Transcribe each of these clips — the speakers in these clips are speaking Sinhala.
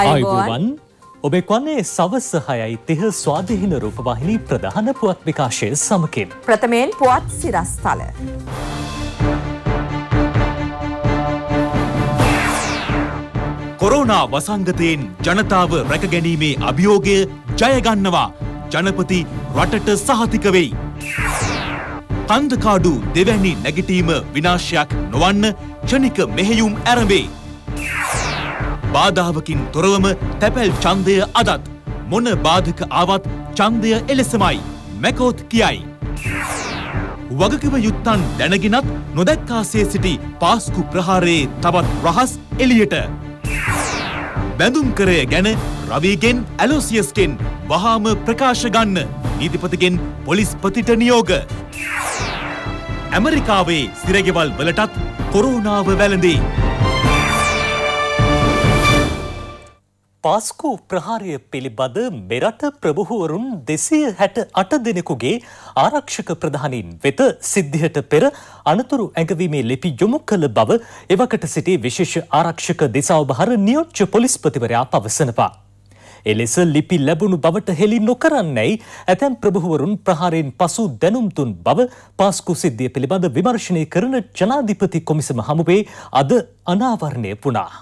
අයගුවන් ඔබෙක්වන්නේ සවස් සහයයි තිහ ස්වාධහින රූපවාහිනී ප්‍රධාන පුවත් විකාශය සමකින්. ප්‍රථමයෙන් පුවත් සිරස්ථල. කොරෝනා වසංගතයෙන් ජනතාව රැකගැනීමේ අභියෝගය ජයගන්නවා ජනපති රටට සහතික වෙයි. කන්දකාඩු දෙවැනි නැගිටීම විනාශයක් නොවන්න ජනික මෙහෙයුම් ඇරඹේ. බාධාවකින් තොරවම තැපැල් ඡන්දය අදත් මොන බාධක ආවත් ඡන්දය එලෙසමයි මැකෝත් කියයි. වගකිව යුත්තන් දැනගෙනත් නොදැක්කාසේ සිටි පාස්කු ප්‍රහාරයේ තවත් රහස් එලියට. බැඳුම් කරය ගැන රවීගෙන් ඇලෝසියස්කෙන් වහාම ප්‍රකාශ ගන්න නීතිපතිගෙන් පොලිස්පතිට නියෝග. ඇමරිකාවේ සිරගෙවල් වලටත් කොරෝනාව වැළඳේ. පාස්කු ප්‍රහාරය පිළිබඳ මෙරට ප්‍රභුවරුන් දෙසය හැට අට දෙනෙකුගේ ආරක්ෂක ප්‍රධානින් වෙත සිද්ධියට පෙර අනතුරු ඇඟවීමේ ලිපි යොමු කළ බව එවකට සිටි විශේෂ ආරක්ෂක දෙසාවභාර නියෝච්ච පොලිස්පතිවරයා පවසනවා. එලෙස ලිපි ලැබුණු බවට හෙළි නොකරන්නැයි ඇතැම් ප්‍රභහවරුන් ප්‍රහාරයෙන් පසු දැනුම්තුන් බව පාස්කු සිද්ධිය පිළිබඳ විමර්ශණය කරන ජනාධිපති කොමිසම හමුවේ අද අනාවරණය පුනා.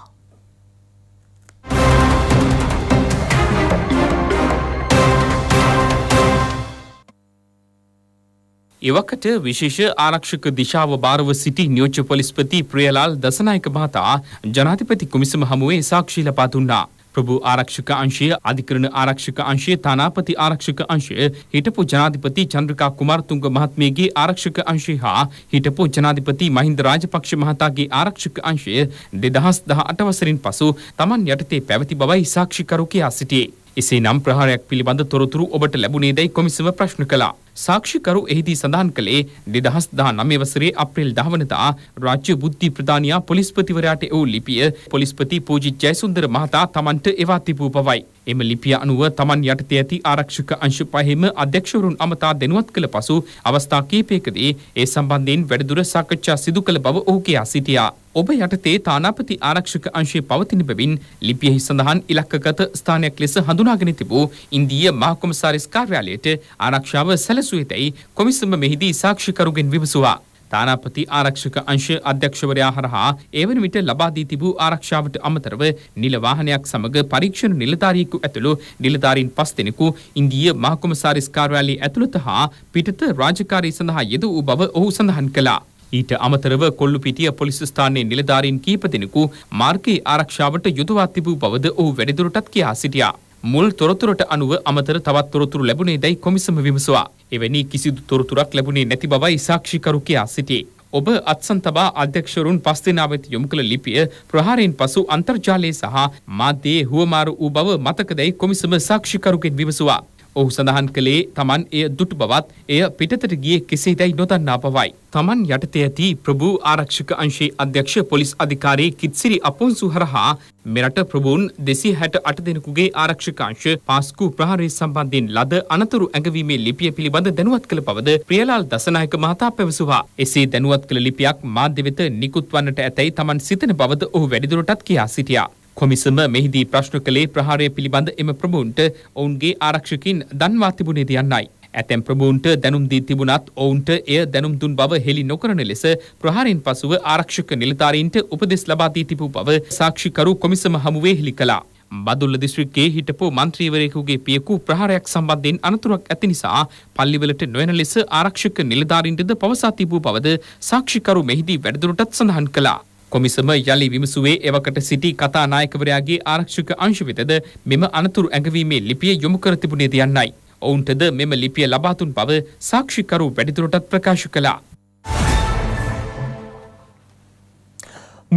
එවකට විශේෂ ආරක්ෂක දිශාව භාරව සිටි නියෝජ්‍ය පොලිස්පති ප්‍රියලාල් දසනායක මහතා ජනාධිපති කුමිසම හමුවේ සාක්ෂි ලබා දුන්නා. ප්‍රභු ආරක්ෂක අංශය අධිකරණ ආරක්ෂක අංශය තානාපති ආරක්ෂක අංශය හිටපු ජනාධිපති චන්ද්‍රිකා කුමාරතුංග මහත්මියගේ ආරක්ෂක අංශය හා හිටපු ජනාධිපති මහින්ද රාජපක්ෂ මහතාගේ ආරක්ෂක අංශය දෙදහස් දහ අට වසරින් පසු තමන් යටතේ පැවති බවයි සාක්ෂිකරු කියා සිටියේ. එසේනම් ප්‍රහාරයක් පිළිබඳ තොරතුරු ඔබට ලැබුණේ දැයි කොමිසම ප්‍රශ්න කළා. සාක්ෂිකරු එහිදී සඳහන් කළේ දෙදහස් දා නමේ වසරේ අප්‍රේල් දහවනතා රාජ්‍ය බුද්ධි ප්‍රධානයා පොලිස්පතිවරයාට එවූ ලිපිය පොලිස්පති පූජිත් ජයසුන්දර මහතා තමන්ට එවා තිබූ බවයි. එම ලිපිය අනුව Taman යටතේ ඇති ආරක්ෂක අංශ පහෙම අධ්‍යක්ෂවරුන් අමතා දෙනුවත් කළ පසු අවස්ථා කිහිපයකදී ඒ සම්බන්ධයෙන් වැඩිදුර සාකච්ඡා සිදු කළ බව ඔහු කියා සිටියා. ඔබ යටතේ තානාපති ආරක්ෂක අංශයේ පවතින බැවින් ලිපියෙහි සඳහන් ඉලක්කගත ස්ථානයක් ලෙස හඳුනාගෙන තිබූ ඉන්දීය මහ කොමසාරිස් කාර්යාලයට ආරක්ෂාව සැලසුවේ දැයි කොමිසම මෙහිදී සාක්ෂිකරුගෙන් විමසුවා. තානාපති ආරක්ෂක අංශ අධ්‍යක්ෂවරයා හරහා එවන විට ලබා දී තිබූ ආරක්ෂාවට අමතරව නිල වාහනයක් සමග පරීක්ෂණ නිලධාරියෙකු ඇතුළු නිලධාරීන් පස් දෙනෙකු ඉන්දීය මහකොමසාරිස් කාර්යාලයේ ඇතුළත හා පිටත රාජකාරී සඳහා යෙදූ බව ඔහු සඳහන් කළා. ඊට අමතරව කොල්ලුපිටිය පොලිස් ස්ථානයේ නිලධාරීන් කීප දෙනෙකු මාර්ගයේ ආරක්ෂාවට යොදවා තිබූ බවද ඔහු වැඩිදුරටත් කියා සිටියා. මුල් තොරතුරට අනුව අමතර තවත් තොරතුරු ලැබුණේ දැයි කොමිසම විමසවා. එවැනි කිසිදු තොරතුරක් ලැබුණේ නැති බවයි සාක්ෂිකරු කියා සිටියේ. ඔබ අත්සන් තබා අධ්‍යක්ෂවරුන් පස් දෙනා වෙත යොමු කළ ලිපිය ප්‍රහාරයෙන් පසු අන්තර්ජාලය සහ මාධ්‍යයේ හුවමාරු වූ බව මතකදැයි කොමිසම සාක්ෂිකරුකෙන් විමසුවා. ඔහු සඳහන් කළේ තමන් එය දුටු බවත් එය පිටතට ගිය කෙසේදැයි නොදන්නා බවයි. තමන් යටතේ ඇති ප්‍රභූ ආරක්ෂක අංශයේ අධ්‍යක්ෂ පොලිස් අධිකාරී කිත්සිරි අපොන්සු හරහා මෙරට ප්‍රභූන් දෙසි හැට අට දෙනෙකුගේ ආරක්ෂකාංශ පාස්කු ප්‍රහාරය සම්බන්ධයෙන් ලද අනතුරු ඇඟවීමේ ලිපිය පිළිබඳ දැනුවත් කළ පවද ප්‍රියලාල් දසනායක මහතා පැවසුවා. එසේ දැනුවත් කළ ලිපියක් මාධ්‍ය වෙත නිකුත් වන්නට ඇතැයි තමන් සිතන බවද ඔහු වැඩිදුරටත් කියා සිටියා. කොමිසම මෙහිදී ප්‍රශ්න කළේ ප්‍රහාරය පිළිබඳ එම ප්‍රමුණට ඔවුන්ගේ ආරක්ෂකින් දන්වා තිබුණේ දයන්නයි. ඇතැම් ප්‍රමුණට දැනුම් දී තිබුණත් ඔවුන්ට එය දැනුම් දුන් බව හෙළි නොකරන ලෙස ප්‍රහාරයෙන් පසුව ආරක්ෂක නිලධාරීන්ට උපදෙස් ලබා දී තිබූ බව සාක්ෂිකරු කොමිසම හමුවේ හෙළි කළා. බදුල්ල දිස්ත්‍රික්කයේ හිටපු මන්ත්‍රීවරයෙකුගේ පියකු ප්‍රහාරයක් සම්බන්ධයෙන් අනතුරක් ඇති නිසා පල්ලිවලට නොයන ලෙස ආරක්ෂක නිලධාරීන්ටද පවසා තිබූ බවද සාක්ෂිකරු මෙහිදී වැඩිදුරටත් සඳහන් කළා. කොමිසම යළි විමසුවේ එවකට සිටි කතානායකවරයාගේ ආරක්ෂක අංශ වෙතද මෙම අනතුරු ඇඟවීමේ ලිපිය යොමු කර තිබුණේද යන්නයි. ඔවුන්ටද මෙම ලිපිය ලබා දුන් බව සාක්ෂිකරු වැඩිදුරටත් ප්‍රකාශ කළා.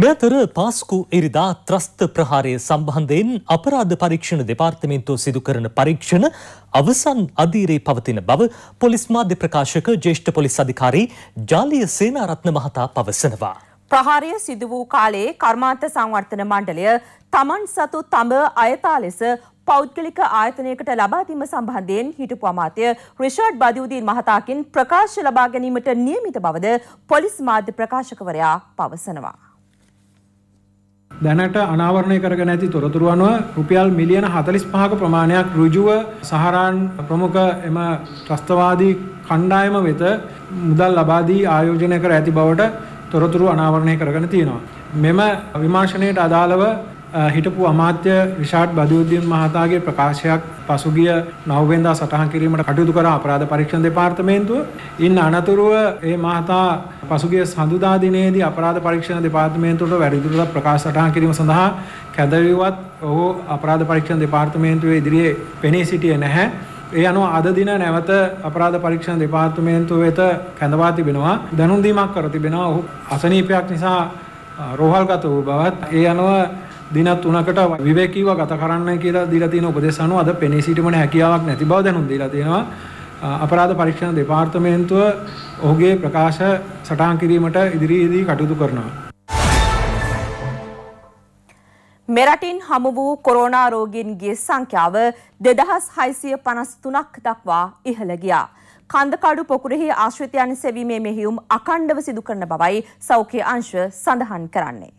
මෙතර පාස්කු ඉරිදා ත්‍රස්ත ප්‍රහාරය සම්බන්ධයෙන් අපරාධ පරීක්ෂණ දෙපාර්තමේන්තුව සිදු කරන පරීක්ෂණ අවසන් අධීරේ පවතින බව පොලිස් මාධ්‍ය ප්‍රකාශක ජ්‍යෙෂ්ඨ පොලිස් අධිකාරී ජාලිය සේනාරත්න මහතා පවසනවා. ප්‍රහාරය සිදු වූ කාලයේ කර්මාන්ත සංවර්ධන මණ්ඩලය තමන් සතු තඹ අයතා ලෙස පෞද්ගලික ආයතනයකට ලබා දීම සම්බන්ධයෙන් හිටපු අමාත්‍ය රිෂාඩ් බදියුදීන් මහතාකින් ප්‍රකාශ ලබා ගැනීමට නියමිත බවද පොලිස් මාධ්‍ය ප්‍රකාශකවරයා පවසනවා. දැනට අනාවරණය කරගෙන ඇති තොරතුරු අනුව රුපියල් මිලියන 45ක ප්‍රමාණයක් ඍජුව සහරාන් ප්‍රමුඛ එම ත්‍රස්තවාදී කණ්ඩායම වෙත මුදල් ලබා දී ආයෝජනය කර ඇති බවට තොරතුරු අනාවරණය කරගෙන තියෙනවා. මෙම විමර්ශනයට අදාළව හිටපු අමාත්‍ය රිෂාඩ් බදයුද්දීන් මහතාගේ ප්‍රකාශයක් පසුගිය නවවෙන්දා සටහන් කිරීමට කටයුතු කර අපරාධ පරීක්ෂණ දෙපාර්තමේන්තුව. ඉන් අනතුරුව ඒ මහතා පසුගිය සඳුදා දිනේදී අපරාධ පරීක්ෂණ දෙපාර්තමේන්තුවට වැඩිදුරටත් ප්‍රකාශ සටහන් කිරීම සඳහා කැදවිවත් ඔහු අපරාධ පරීක්ෂණ දෙපාර්තමේන්තුවේ ඉදිරියේ පෙනී සිටියේ නැහැ. ඒ අනුව අද දින නැවත අපරාධ පරීක්ෂණ දෙපාර්තමේන්තුව වෙත කැඳවා තිබෙනවා. දැනුම් දීමක් කර තිබෙනවා. ඔහු අසනීපයක් නිසා රෝහල්ගත වූ බවත් ඒ අනුව දින 3කට විවේකීව ගත කරන්න කියලා දීලා තියෙන උපදේශ අනුව අද පෙනී සිටීමේ හැකියාවක් නැති බව දැනුම් දීලා තියෙනවා. අපරාධ පරීක්ෂණ දෙපාර්තමේන්තුව ඔහුගේ ප්‍රකාශ සටහන් කිරීමට ඉදිරියේදී කටයුතු කරනවා. මෙරටින් හමු වූ කොරෝනා රෝගීන්ගේ සංඛ්‍යාව 2653ක් දක්වා ඉහළ ගියා. කන්දකඩු පොකුරෙහි ආශ්‍රිතයන් සෙවීමේ මෙහියුම් අඛණ්ඩව සිදු කරන බවයි සෞඛ්‍ය අංශ සඳහන් කරන්නේ.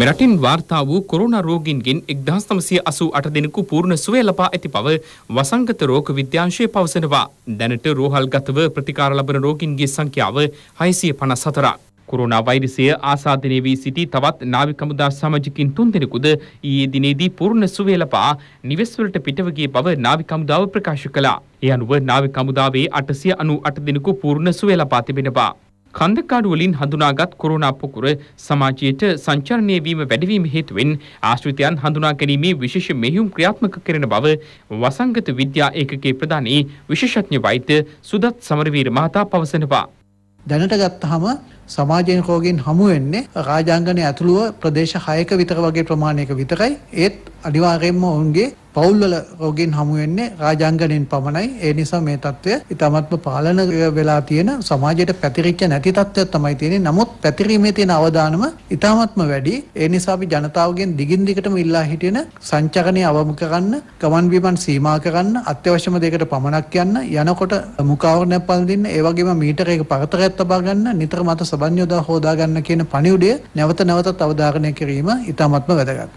මෙරටින් වාර්තා වූ කොරුණ රෝගීන්ගෙන් එක්දහස් තමසිය අසූ අට දෙනෙකු පූර්ණ සුවය ලබා ඇති බව වසංගත රෝග විද්‍යාංශය පවසනවා. දැනට රෝහල් ගතව ප්‍රතිකාර ලබන රෝගීන්ගේ සංඛ්‍යාව හයසිය පනස් හතරක්. කොරුණා වෛරසය ආසාධනය වී සිටි තවත් නාවික හමුදා සමාජිකින් තුන්දෙනෙකුද ඊයේ දිනේදී පූර්ණ සුවය ලබා නිවෙස්වලට පිටව ගිය බව නාවික හමුදාව ප්‍රකාශ කළා. ඒ අනුව නාවික හමුදාවේ 898 දෙනෙකු පූර්ණ සුවය ලබා තිබෙනවා. කන්දකාඩු වලින් හඳුනාගත් කොරෝනා පොකුර සමාජයට සංචරණය වීම වැඩිවීම හේතුවෙන් ආශ්‍රිතයන් හඳුනා ගැනීමේ විශේෂ මෙහෙයුම් ක්‍රියාත්මක කරන බව වසංගත විද්‍යා ඒකකයේ ප්‍රධානී විශේෂඥ වෛද්‍ය සුදත් සමරවීර මහතා පවසනවා. දැනට ගත්තහම සමාජයෙන් කෝගෙන් හමු වෙන්නේ රාජාංගන ඇතුළුව ප්‍රදේශ හයක විතර වගේ ප්‍රමාණයක විතරයි ඒත් අනිවාර්යයෙන්ම ඔවුන්ගේ පවුල්වල රෝගීන් හමු වෙන්නේ රාජාංගණයෙන් පමණයි. ඒ නිසා මේ తত্ত্বය ඊටමත්ම පාලන වෙලා තියෙන සමාජයට පැතිරිච්ච නැති తত্ত্বයක් තමයි තියෙන්නේ. නමුත් පැතිරීමේ තියෙන අවදානම ඊටමත්ම වැඩි. ඒ නිසා අපි ජනතාවගෙන් දිගින් දිගටම ඉල්ලා හිටින සංචරණය අවම කරන්න, ගමන් බිමන් සීමා කරන්න, අත්‍යවශ්‍යම දෙයකට පමණක් යන්න, යනකොට මුඛාවරණයක් පළඳින්න, ඒ වගේම මීටර එක පරතරයක් තබා ගන්න, නිතර මත සබන් යොදා හොදා ගන්න කියන පණිවුඩය නැවත නැවතත් අවධාරණය කිරීම ඊටමත්ම වැදගත්.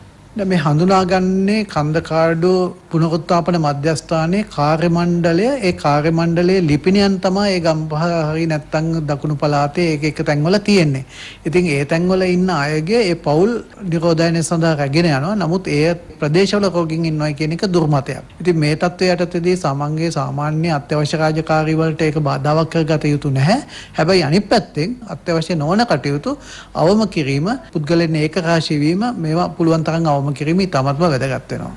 මේ හඳුනාගන්නේ කන්දකාඩු පුනරුත්ථාපන මධ්‍යස්ථානයේ කාර්ය මණ්ඩලය ඒ කාර්ය මණ්ඩලයේ ලිපිණියන් තමයි ඒ ගම්පහ හරි නැත්නම් දකුණු පළාතේ ඒක එක තැන්වල තියෙන්නේ. ඉතින් ඒ තැන්වල ඉන්න අයගේ ඒ පවුල් නිරෝධායනය සඳහා රැගෙන යනවා. නමුත් ඒ ප්‍රදේශවල රෝගීන් ඉන්නවා කියන එක දුර්මතයක්. ඉතින් මේ තත්ත්වයට තේදී සමන්ගේ සාමාන්‍ය අත්‍යවශ්‍ය රාජකාරී වලට ඒක බාධාවක් කරගත යුතු නැහැ. හැබැයි අනිත් පැත්තෙන් අත්‍යවශ්‍ය නොවන කටයුතු අවම කිරීම පුද්ගලයන් ඒකරාශී වීම මේවා පුළුවන් තරම් අවම අවම කිරීම ඉතාමත්ම වැදගත් වෙනවා.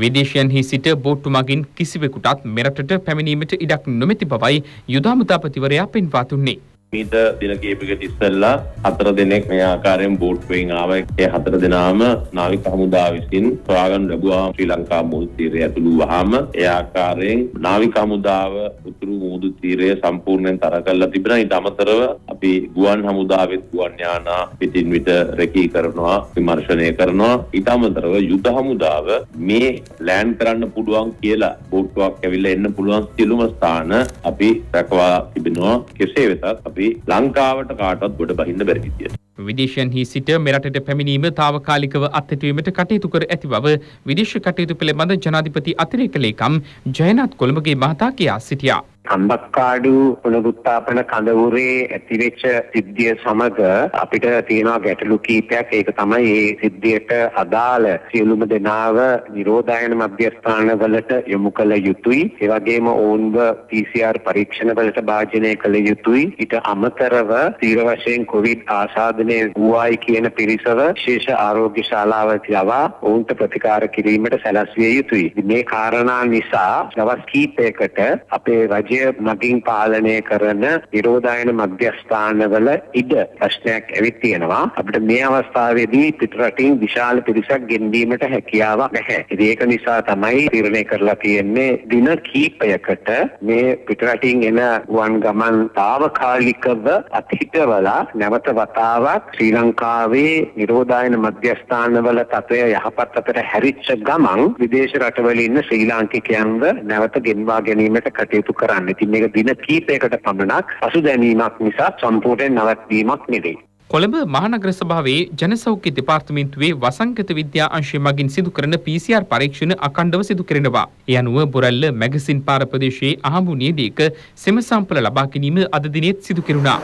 විදේශයන්හි සිට බෝට්ටු මගින් කිසිවෙකුටත් මෙරටට පැමිණීමට ඉඩක් නොමැති බවයි යුදාමුතාපතිවරයා පෙන්වා තුන්නේ. මීට දින කීපකට ඉස්සෙල්ලා හතර දෙනෙක් මේ ආකාරයෙන් බෝට්ටුවෙන් ආව. ඒ හතර දෙනාම නාවික හමුදා විසින් සොයාගනු ලැබුවා ශ්‍රී ලංකා මුහුදු තීරය ඇතුළු වහම ඒ ආකාරයෙන් නාවික හමුදාව උතුරු මුහුදු තීරය සම්පූර්ණයෙන් තර කළා තිබෙනවා. ඊට අමතරව අපි ගුවන් හමුදාවත් ගුවන් යානා පිටින් විට රැකී කරනවා විමර්ශනය කරනවා ඉතාමතරව යුද හමුදාව මේ ලෑන් කරන්න පුළුවන් කියලා බෝට්ටුවක් ඇවිල්ලා එන්න පුළුවන් සියලුම ස්ථාන අපි රැකවා තිබෙනවා කෙසේ වෙතත් අපි ලංකාවට කාටවත් ගොඩ බහින්න බැරි විදියට විදේශයන්හි සිට මෙරටට පැමිණීම තාවකාලිකව අත්හිටුවීමට කටයුතු කර ඇති බව විදේශ කටයුතු පිළිබඳ ජනාධිපති අතිරේක ලේකම් ජයනත් කොළඹගේ මහතා කියා සිටියා. කම්බක්කාඩු පුනරුත්ථාපන කඳවුරේ ඇතිවෙච්ච සිද්ධිය සමග අපිට තියෙනවා ගැටලු කීපයක් ඒක තමයි මේ සිද්ධියට අදාළ සියලුම දෙනාව නිරෝධායන මධ්‍යස්ථානවලට යොමු කළ යුතුයි ඒ වගේම ඔවුන්ව PCR පරීක්ෂණවලට භාජනය කළ යුතුයි ඊට අමතරව තීර වශයෙන් කොවිඩ් ආසාදනය වූවායි කියන පිරිසව විශේෂ ආරෝග්‍ය ශාලාවට යවා ඔවුන්ට ප්‍රතිකාර කිරීමට සැලැස්විය යුතුයි මේ කාරණා නිසා දවස් කීපයකට අපේ රජ රාජ්‍ය මගින් පාලනය කරන විරෝධායන මධ්‍යස්ථානවල ඉඩ ප්‍රශ්නයක් ඇවිත් තියෙනවා. අපිට මේ අවස්ථාවේදී පිටරටින් විශාල පිරිසක් ගෙන්වීමට හැකියාවක් නැහැ. ඒක නිසා තමයි තීරණය කරලා තියෙන්නේ දින කීපයකට මේ පිටරටින් එන ගුවන් ගමන් తాවකාලිකව අත්හිටවලා නැවත වතාවක් ශ්‍රී ලංකාවේ නිරෝධායන මධ්‍යස්ථානවල තත්වය යහපත් අතට හැරිච්ච ගමන් විදේශ රටවල ඉන්න ශ්‍රී ලාංකිකයන්ව නැවත ගෙන්වා ගැනීමට කටයුතු කරන්න. කරන්න. ඉතින් මේක දින කීපයකට පමණක් අසුදැනීමක් නිසා සම්පූර්ණයෙන් නවත්වීමක් නෙවෙයි. කොළඹ මහනගර සභාවේ ජනසෞඛ්‍ය දෙපාර්තමේන්තුවේ වසංගත විද්‍යා අංශය මගින් සිදු කරන PCR පරීක්ෂණ අඛණ්ඩව සිදු කරනවා. ඒ අනුව බොරැල්ල මැගසින් පාර ප්‍රදේශයේ අහඹුනියේදී එක සෙම සම්පල ලබා ගැනීම අද දිනෙත් සිදු කෙරුණා.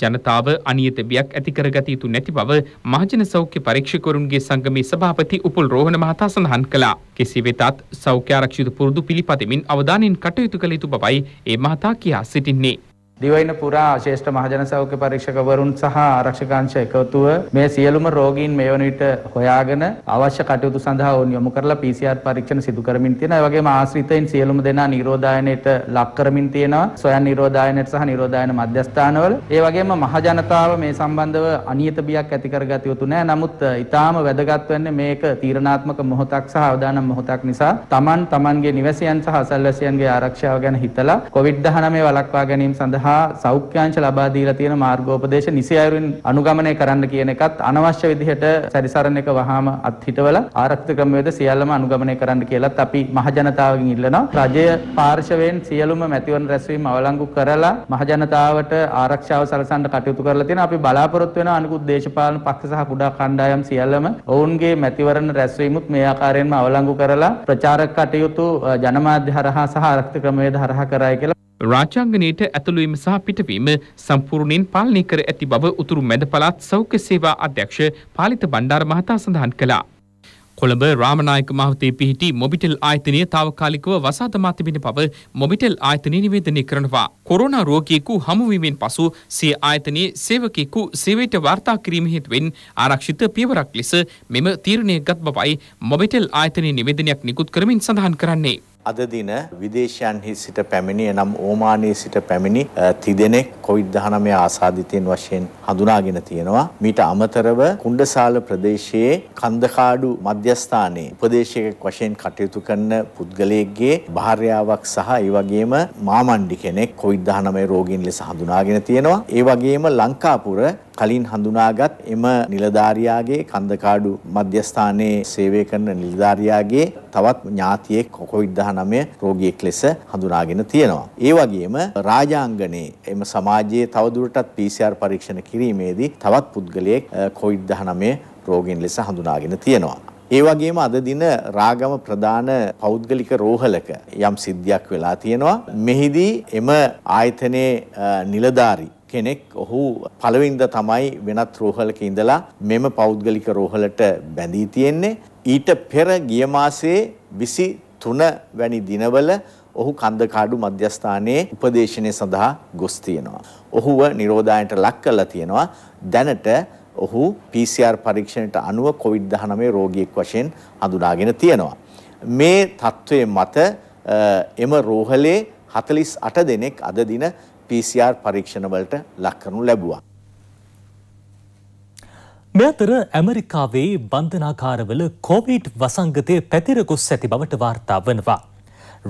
ජනතාව අනියතබයක් ඇති කරගත යුතු නැති බව මහජන සෞඛ්‍ය පරීක්ෂකවරුන්ගේ සංගමේ සභාපති උපුල් රෝහණ මහතා සඳහන් කළා. කෙසේ වෙතත් සෞඛ්‍ය ආරක්ෂිත පුරුදු පිළිපදෙමින් අවධානයෙන් කටයුතු කළ යුතු බවයි ඒ මහතා කියා සිටින්නේ. දිවයින පුරා ශේෂ්ඨ මහජන සෞඛ්‍ය පරීක්ෂකවරුන් සහ ආරක්ෂකාංශ එකතුව මේ සියලුම රෝගීන් මේ වන විට හොයාගෙන අවශ්‍ය කටයුතු සඳහා ඔවුන් යොමු කරලා PCR පරීක්ෂණ සිදු කරමින් තියෙනවා. ඒ වගේම ආශ්‍රිතයින් සියලුම දෙනා නිරෝධායනයට ලක් කරමින් තියෙනවා. සොයන් නිරෝධායනයට සහ නිරෝධායන මධ්‍යස්ථානවල. ඒ වගේම මහ ජනතාව මේ සම්බන්ධව අනියත බියක් ඇති කරගත යුතු නැහැ. නමුත් ඊටාම වැදගත් වෙන්නේ මේක තීරණාත්මක මොහොතක් සහ අවදානම් මොහොතක් නිසා Taman Tamanගේ නිවැසියන් සහ අසල්වැසියන්ගේ ආරක්ෂාව ගැන හිතලා COVID-19 වළක්වා ගැනීම සඳහා හා සෞඛ්‍යාංශ ලබා දීලා තියෙන මාර්ගෝපදේශ නිසි අයුරින් අනුගමනය කරන්න කියන එකත් අනවශ්‍ය විදිහට සැරිසරන එක වහාම අත්හිටවල ආරක්ෂිත ක්‍රමවේද සියල්ලම අනුගමනය කරන්න කියලාත් අපි මහජනතාවගෙන් ඉල්ලනවා රජය පාර්ශවයෙන් සියලුම මැතිවරණ රැස්වීම් අවලංගු කරලා මහජනතාවට ආරක්ෂාව සලසන්න කටයුතු කරලා තියෙනවා අපි බලාපොරොත්තු වෙන අනිකුත් දේශපාලන පක්ෂ සහ කුඩා කණ්ඩායම් සියල්ලම ඔවුන්ගේ මැතිවරණ රැස්වීමුත් මේ ආකාරයෙන්ම අවලංගු කරලා ප්‍රචාරක කටයුතු ජනමාධ්‍ය හරහා සහ ආරක්ෂිත ක්‍රමවේද හරහා කරයි කියලා රාජාංගනයට ඇතුළුවීම සහ පිටවීම සම්පූර්ණයෙන් පාලනය කර ඇති බව උතුරු මැද පළාත් සෞඛ්‍ය සේවා අධ්‍යක්ෂ පාලිත බණ්ඩාර මහතා සඳහන් කළා. කොළඹ රාමනායක මහතේ පිහිටි මොබිටෙල් ආයතනය තාවකාලිකව වසාතමා තිබෙන බව මොබිටෙල් ආයතනය නිවේදනය කරනවා. කොරෝනා රෝගියෙකු හමුවීමෙන් පසු සිය ආයතනයේ සේවකයෙකු සේවයට වාර්තා කිරීම හේතුවෙන් ආරක්ෂිත පියවරක් ලෙස මෙම තීරණය ගත් බවයි මොබිටෙල් ආයතනයේ නිවේදනයක් නිකුත් කරමින් සඳහන් කරන්නේ. අද දින විදේශයන්හි සිට පැමිණි එනම් ඕමානයේ සිට පැමිණි තිදෙනෙක් කොවිඩ්-19 ආසාදිතයින් වශයෙන් හඳුනාගෙන තියෙනවා. මීට අමතරව කුණ්ඩසාල ප්‍රදේශයේ කන්දකාඩු මධ්‍යස්ථානයේ උපදේශකෙක් වශයෙන් කටයුතු කරන පුද්ගලයෙක්ගේ භාර්යාවක් සහ ඒ වගේම මාමණ්ඩි කෙනෙක් කොවිඩ්-19 රෝගීන් ලෙස හඳුනාගෙන තියෙනවා. ඒ වගේම ලංකාපුර කලින් හඳුනාගත් එම නිලධාරියාගේ කන්දකාඩු මධ්‍යස්ථානයේ සේවය කරන නිලධාරියාගේ තවත් ඥාතියෙක් කොවිඩ්-19 රෝගියෙක් ලෙස හඳුනාගෙන තියෙනවා. ඒ වගේම රාජාංගනේ එම සමාජයේ තවදුරටත් PCR පරීක්ෂණ කිරීමේදී තවත් පුද්ගලයෙක් කොවිඩ්-19 රෝගීන් ලෙස හඳුනාගෙන තියෙනවා. ඒ වගේම අද දින රාගම ප්‍රධාන පෞද්ගලික රෝහලක යම් සිද්ධියක් වෙලා තියෙනවා. මෙහිදී එම ආයතනයේ නිලධාරී කෙනෙක් ඔහු පළවෙනිද තමයි වෙනත් රෝහලක ඉඳලා මෙම පෞද්ගලික රෝහලට බැඳී තියෙන්නේ ඊට පෙර ගිය මාසයේ 23 වැනි දිනවල ඔහු කන්දකාඩු මධ්‍යස්ථානයේ උපදේශනය සඳහා ගොස් තියෙනවා. ඔහුව නිරෝධායනට ලක් කරලා තියෙනවා. දැනට ඔහු PCR පරීක්ෂණයට අනුව COVID-19 රෝගියෙක් වශයෙන් හඳුනාගෙන තියෙනවා. මේ තත්ත්වයේ මත එම රෝහලේ 48 දෙනෙක් අද දින PCR පරීක්ෂණවලට ලක් කරනු ලැබුවා. මේ අතර ඇමරිකාවේ බන්ධනාකාරවල කොවිඩ් වසංගතය පැතිර ගොස් ඇති බවට වාර්තා වනවා.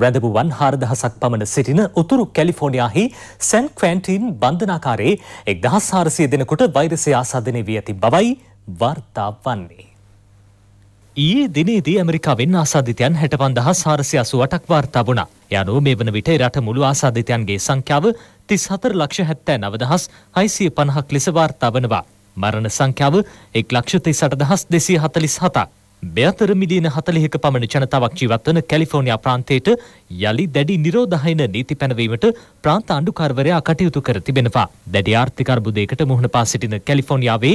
රැඳපුුවන් හාරදහසක් පමණ සිටින උතුරු කැලිෆෝනිියයාහි සැන් ක්වන්ටීන් බන්ධනාකාරයේ එක් දහස් හාරසය දෙනකොට වෛරසය ආසාධනය වී ඇති බවයි වර්තා වන්නේ. ඊයේ දිනේදී ඇමරිකාවෙන් ආසාධිතයන් හැට පන්දහස් හාරසි අසුවටක් වාර්තා වුණා. යනු මේ වන විට රට මුළු ආසාධිතයන්ගේ සංඛ්‍යාව තිස් හතර ලක්ෂ හැත්තෑ නවදහස් හයිසිය පණහක් ලෙස වාර්තා වනවා. මරණ සංඛ්‍යාව එක් ලක්ෂ තිසට දහස් දෙසී හතලිස් හතක්. බෙයතර මිලියන 40ක පමණ ජනතාවක් ජීවත් වන කැලිෆෝනියා ප්‍රාන්තයට යලි දැඩි නිරෝධායන නීති පැනවීමට ප්‍රාන්ත අණ්ඩුකාරවරයා කටයුතු කර තිබෙනවා. දැඩි ආර්ථික අර්බුදයකට මුහුණ පා සිටින කැලිෆෝනියාවේ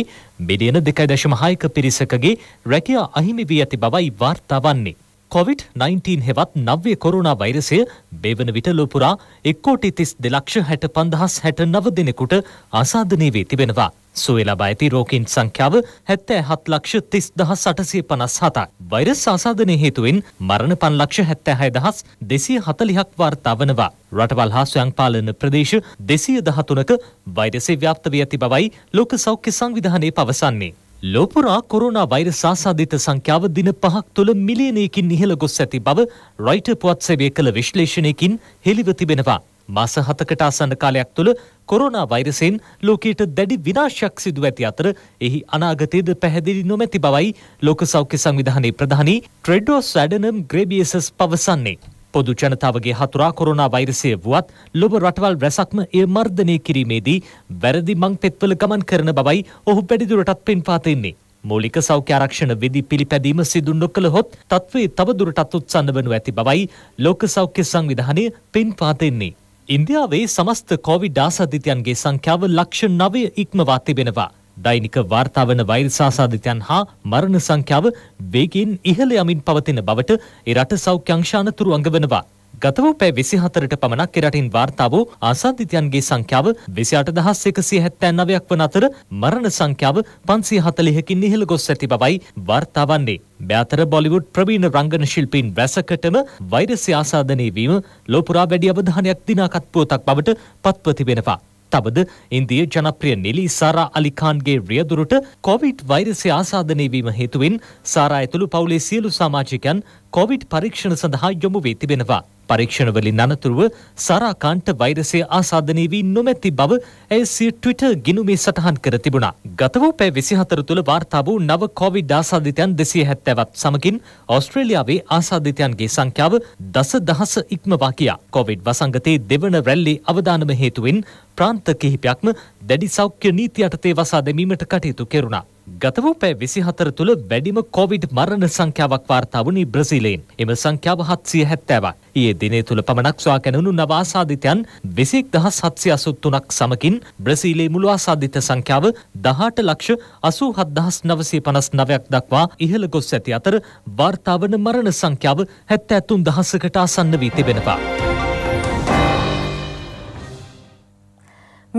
මිලියන 2.6ක පිරිසකගේ රැකියා අහිමි වී ඇති බවයි වාර්තා වන්නේ. කොවිD-19 හෙවත් නව්‍ය කොරුණා වෛරසය බේවන විට ලොපුරා එක්කෝටි තිස් දෙලක්ෂ හැට පන්දහස් හැට නව දෙනෙකුට ආසාධනය වී තිබෙනවා. සුවලබා ඇති රෝකින් සංඛ්‍යාව හැත්තෑ හත් ලක්ෂ තිස් දහස් අටසේ පනස් හතා. වෛරස් ආසාධනය හේතුවෙන් මරණ පන් ලක්ෂ හැත්තෑ හැය දහස් දෙසිය හතලිහක් වාර්තා වනවා. රටවල් හා ස්වයංපාලන ප්‍රදේශ දෙසිය දහතුනක වෛරසේ ව්‍යාප්ත වී ඇති බවයි ලෝක සෞඛ්‍ය සංවිධානය පවසන්නේ. ලෝපුරා කොරුණා වෛරස් ආසාදිත සංඛ්‍යාව දින පහක් තුළ මිලියනයකින් ඉහළ ගොස් ඇති බව රයිටර් පුවත් සේවය කළ විශ්ලේෂණයකින් හෙළිව තිබෙනවා. මාස 7කට ආසන්න කාලයක් තුළ කොරෝනා වෛරසයෙන් ලෝකයට දැඩි විනාශයක් සිදු ඇති අතර එහි අනාගතයේද පැහැදිලි නොමැති බවයි ලෝක සෞඛ්‍ය සංවිධානයේ ප්‍රධානී ට්‍රෙඩ්‍රෝස් ඇඩනම් ග්‍රේබියසස් පවසන්නේ. පොදු ජනතාවගේ හතුරා කොරෝනා වෛරසය වුවත් ලොබ රටවල් රැසක්ම එය මර්ධනය කිරීමේදී වැරදි මං පෙත්වල ගමන් කරන බවයි ඔහු පැඩිදුරටත් පෙන් පාතෙන්නේ. මූලික සෞඛ්‍ය ආරක්ෂණ විදි පිළිපැදීම සිදු නොකළහොත් තත්ත්වයේ තවදුරටත් උත්සන්න වනු ඇති බවයි ලෝක සෞඛ්‍ය සංවිධානය පෙන් පාතෙන්නේ. ඉන්දියාවේ සමස්ත කොවිඩ් ආසාධිතයන්ගේ සංඛ්‍යාව ලක්ෂ නවය ඉක්මවා තිබෙනවා. දෛනික වාර්තාවන වෛරසාසාධිතයන් හා මරණ සංඛ්‍යාව වේගින් ඉහළ යමින් පවතින බවට එරට සෞඛ්‍ය අංශානතුරු අඟවනවා. ගත වූ පැය 24ට පමණක් එරටින් වාර්තා වූ ආසාදිතයන්ගේ සංඛ්‍යාව 28179ක් වන අතර මරණ සංඛ්‍යාව 540කින් ඉහළ ගොස් ඇති බවයි වාර්තා වන්නේ. බෑතර බොලිවුඩ් ප්‍රවීණ රංගන ශිල්පීන් වැසකටම වෛරසය ආසාදනය වීම ලෝපුරා වැඩි අවධානයක් දිනාකත් පුවතක් බවට පත්ව තිබෙනවා. තවද ඉන්දිය ජනප්‍රිය නිලි සාරා අලිකාන්ගේ රියදුරට කොවිඩ් වෛරසය ආසාදනය වීම හේතුවෙන් සාරා ඇතුළු පවුලේ සියලු සමාජිකයන් කොවිඩ් පරීක්ෂණ සඳහා යොමු වී තිබෙනවා. පරීක්ෂණවලින් අනතුරුව සාරාකාන්ට වෛරසය ආසාධනය වී නොමැති බව ඇය සිය ට්විට ගිනුමේ සටහන් කර තිබුණා. ගත වූ පැය විසිහතර තුළ වාර්තා වූ නව කොවිඩ් ආසාධිතයන් දෙසිය හැත්තැවත් සමගින් ඔස්ට්‍රේලියාවේ ආසාධිතයන්ගේ සංඛ්‍යාව දස දහස ඉක්මවා කියා. කොවිඩ් වසංගතයේ දෙවන රැල්ලේ අවදානම හේතුවෙන් ප්‍රාන්ත කිහිපයක්ම දැඩි සෞඛ්‍ය නීති යටතේ වසා දැමීමට කටයුතු කෙරුණා. ගතව පැ විසිහතර තුළ වැඩිම කොවිඩ් මරණ සංඛ්‍යාවක් වාර්තාාවනි බ්‍රසිලයෙන් එම සංඛ්‍යාව හත්සිය හැත්තෑවක් ඒ දිනේ තුළ පමණක්ස්වා කැනනු නවාසාධිතයන් විසික් දහ සත්සය අසුත්තුනක් සමකින් බ්‍රසීලේ මුළු අසාධිත සංඛ්‍යාව දහට ලක්ෂ අසූ හත්දහස් නවසේ පනස් නවයක් දක්වා ඉහළ ගොස් ඇති අතර වාර්තාාවන මරණ සංඛ්‍යාව හැත්තඇතුන් දහසකට අසන්න වී තිබෙනවා.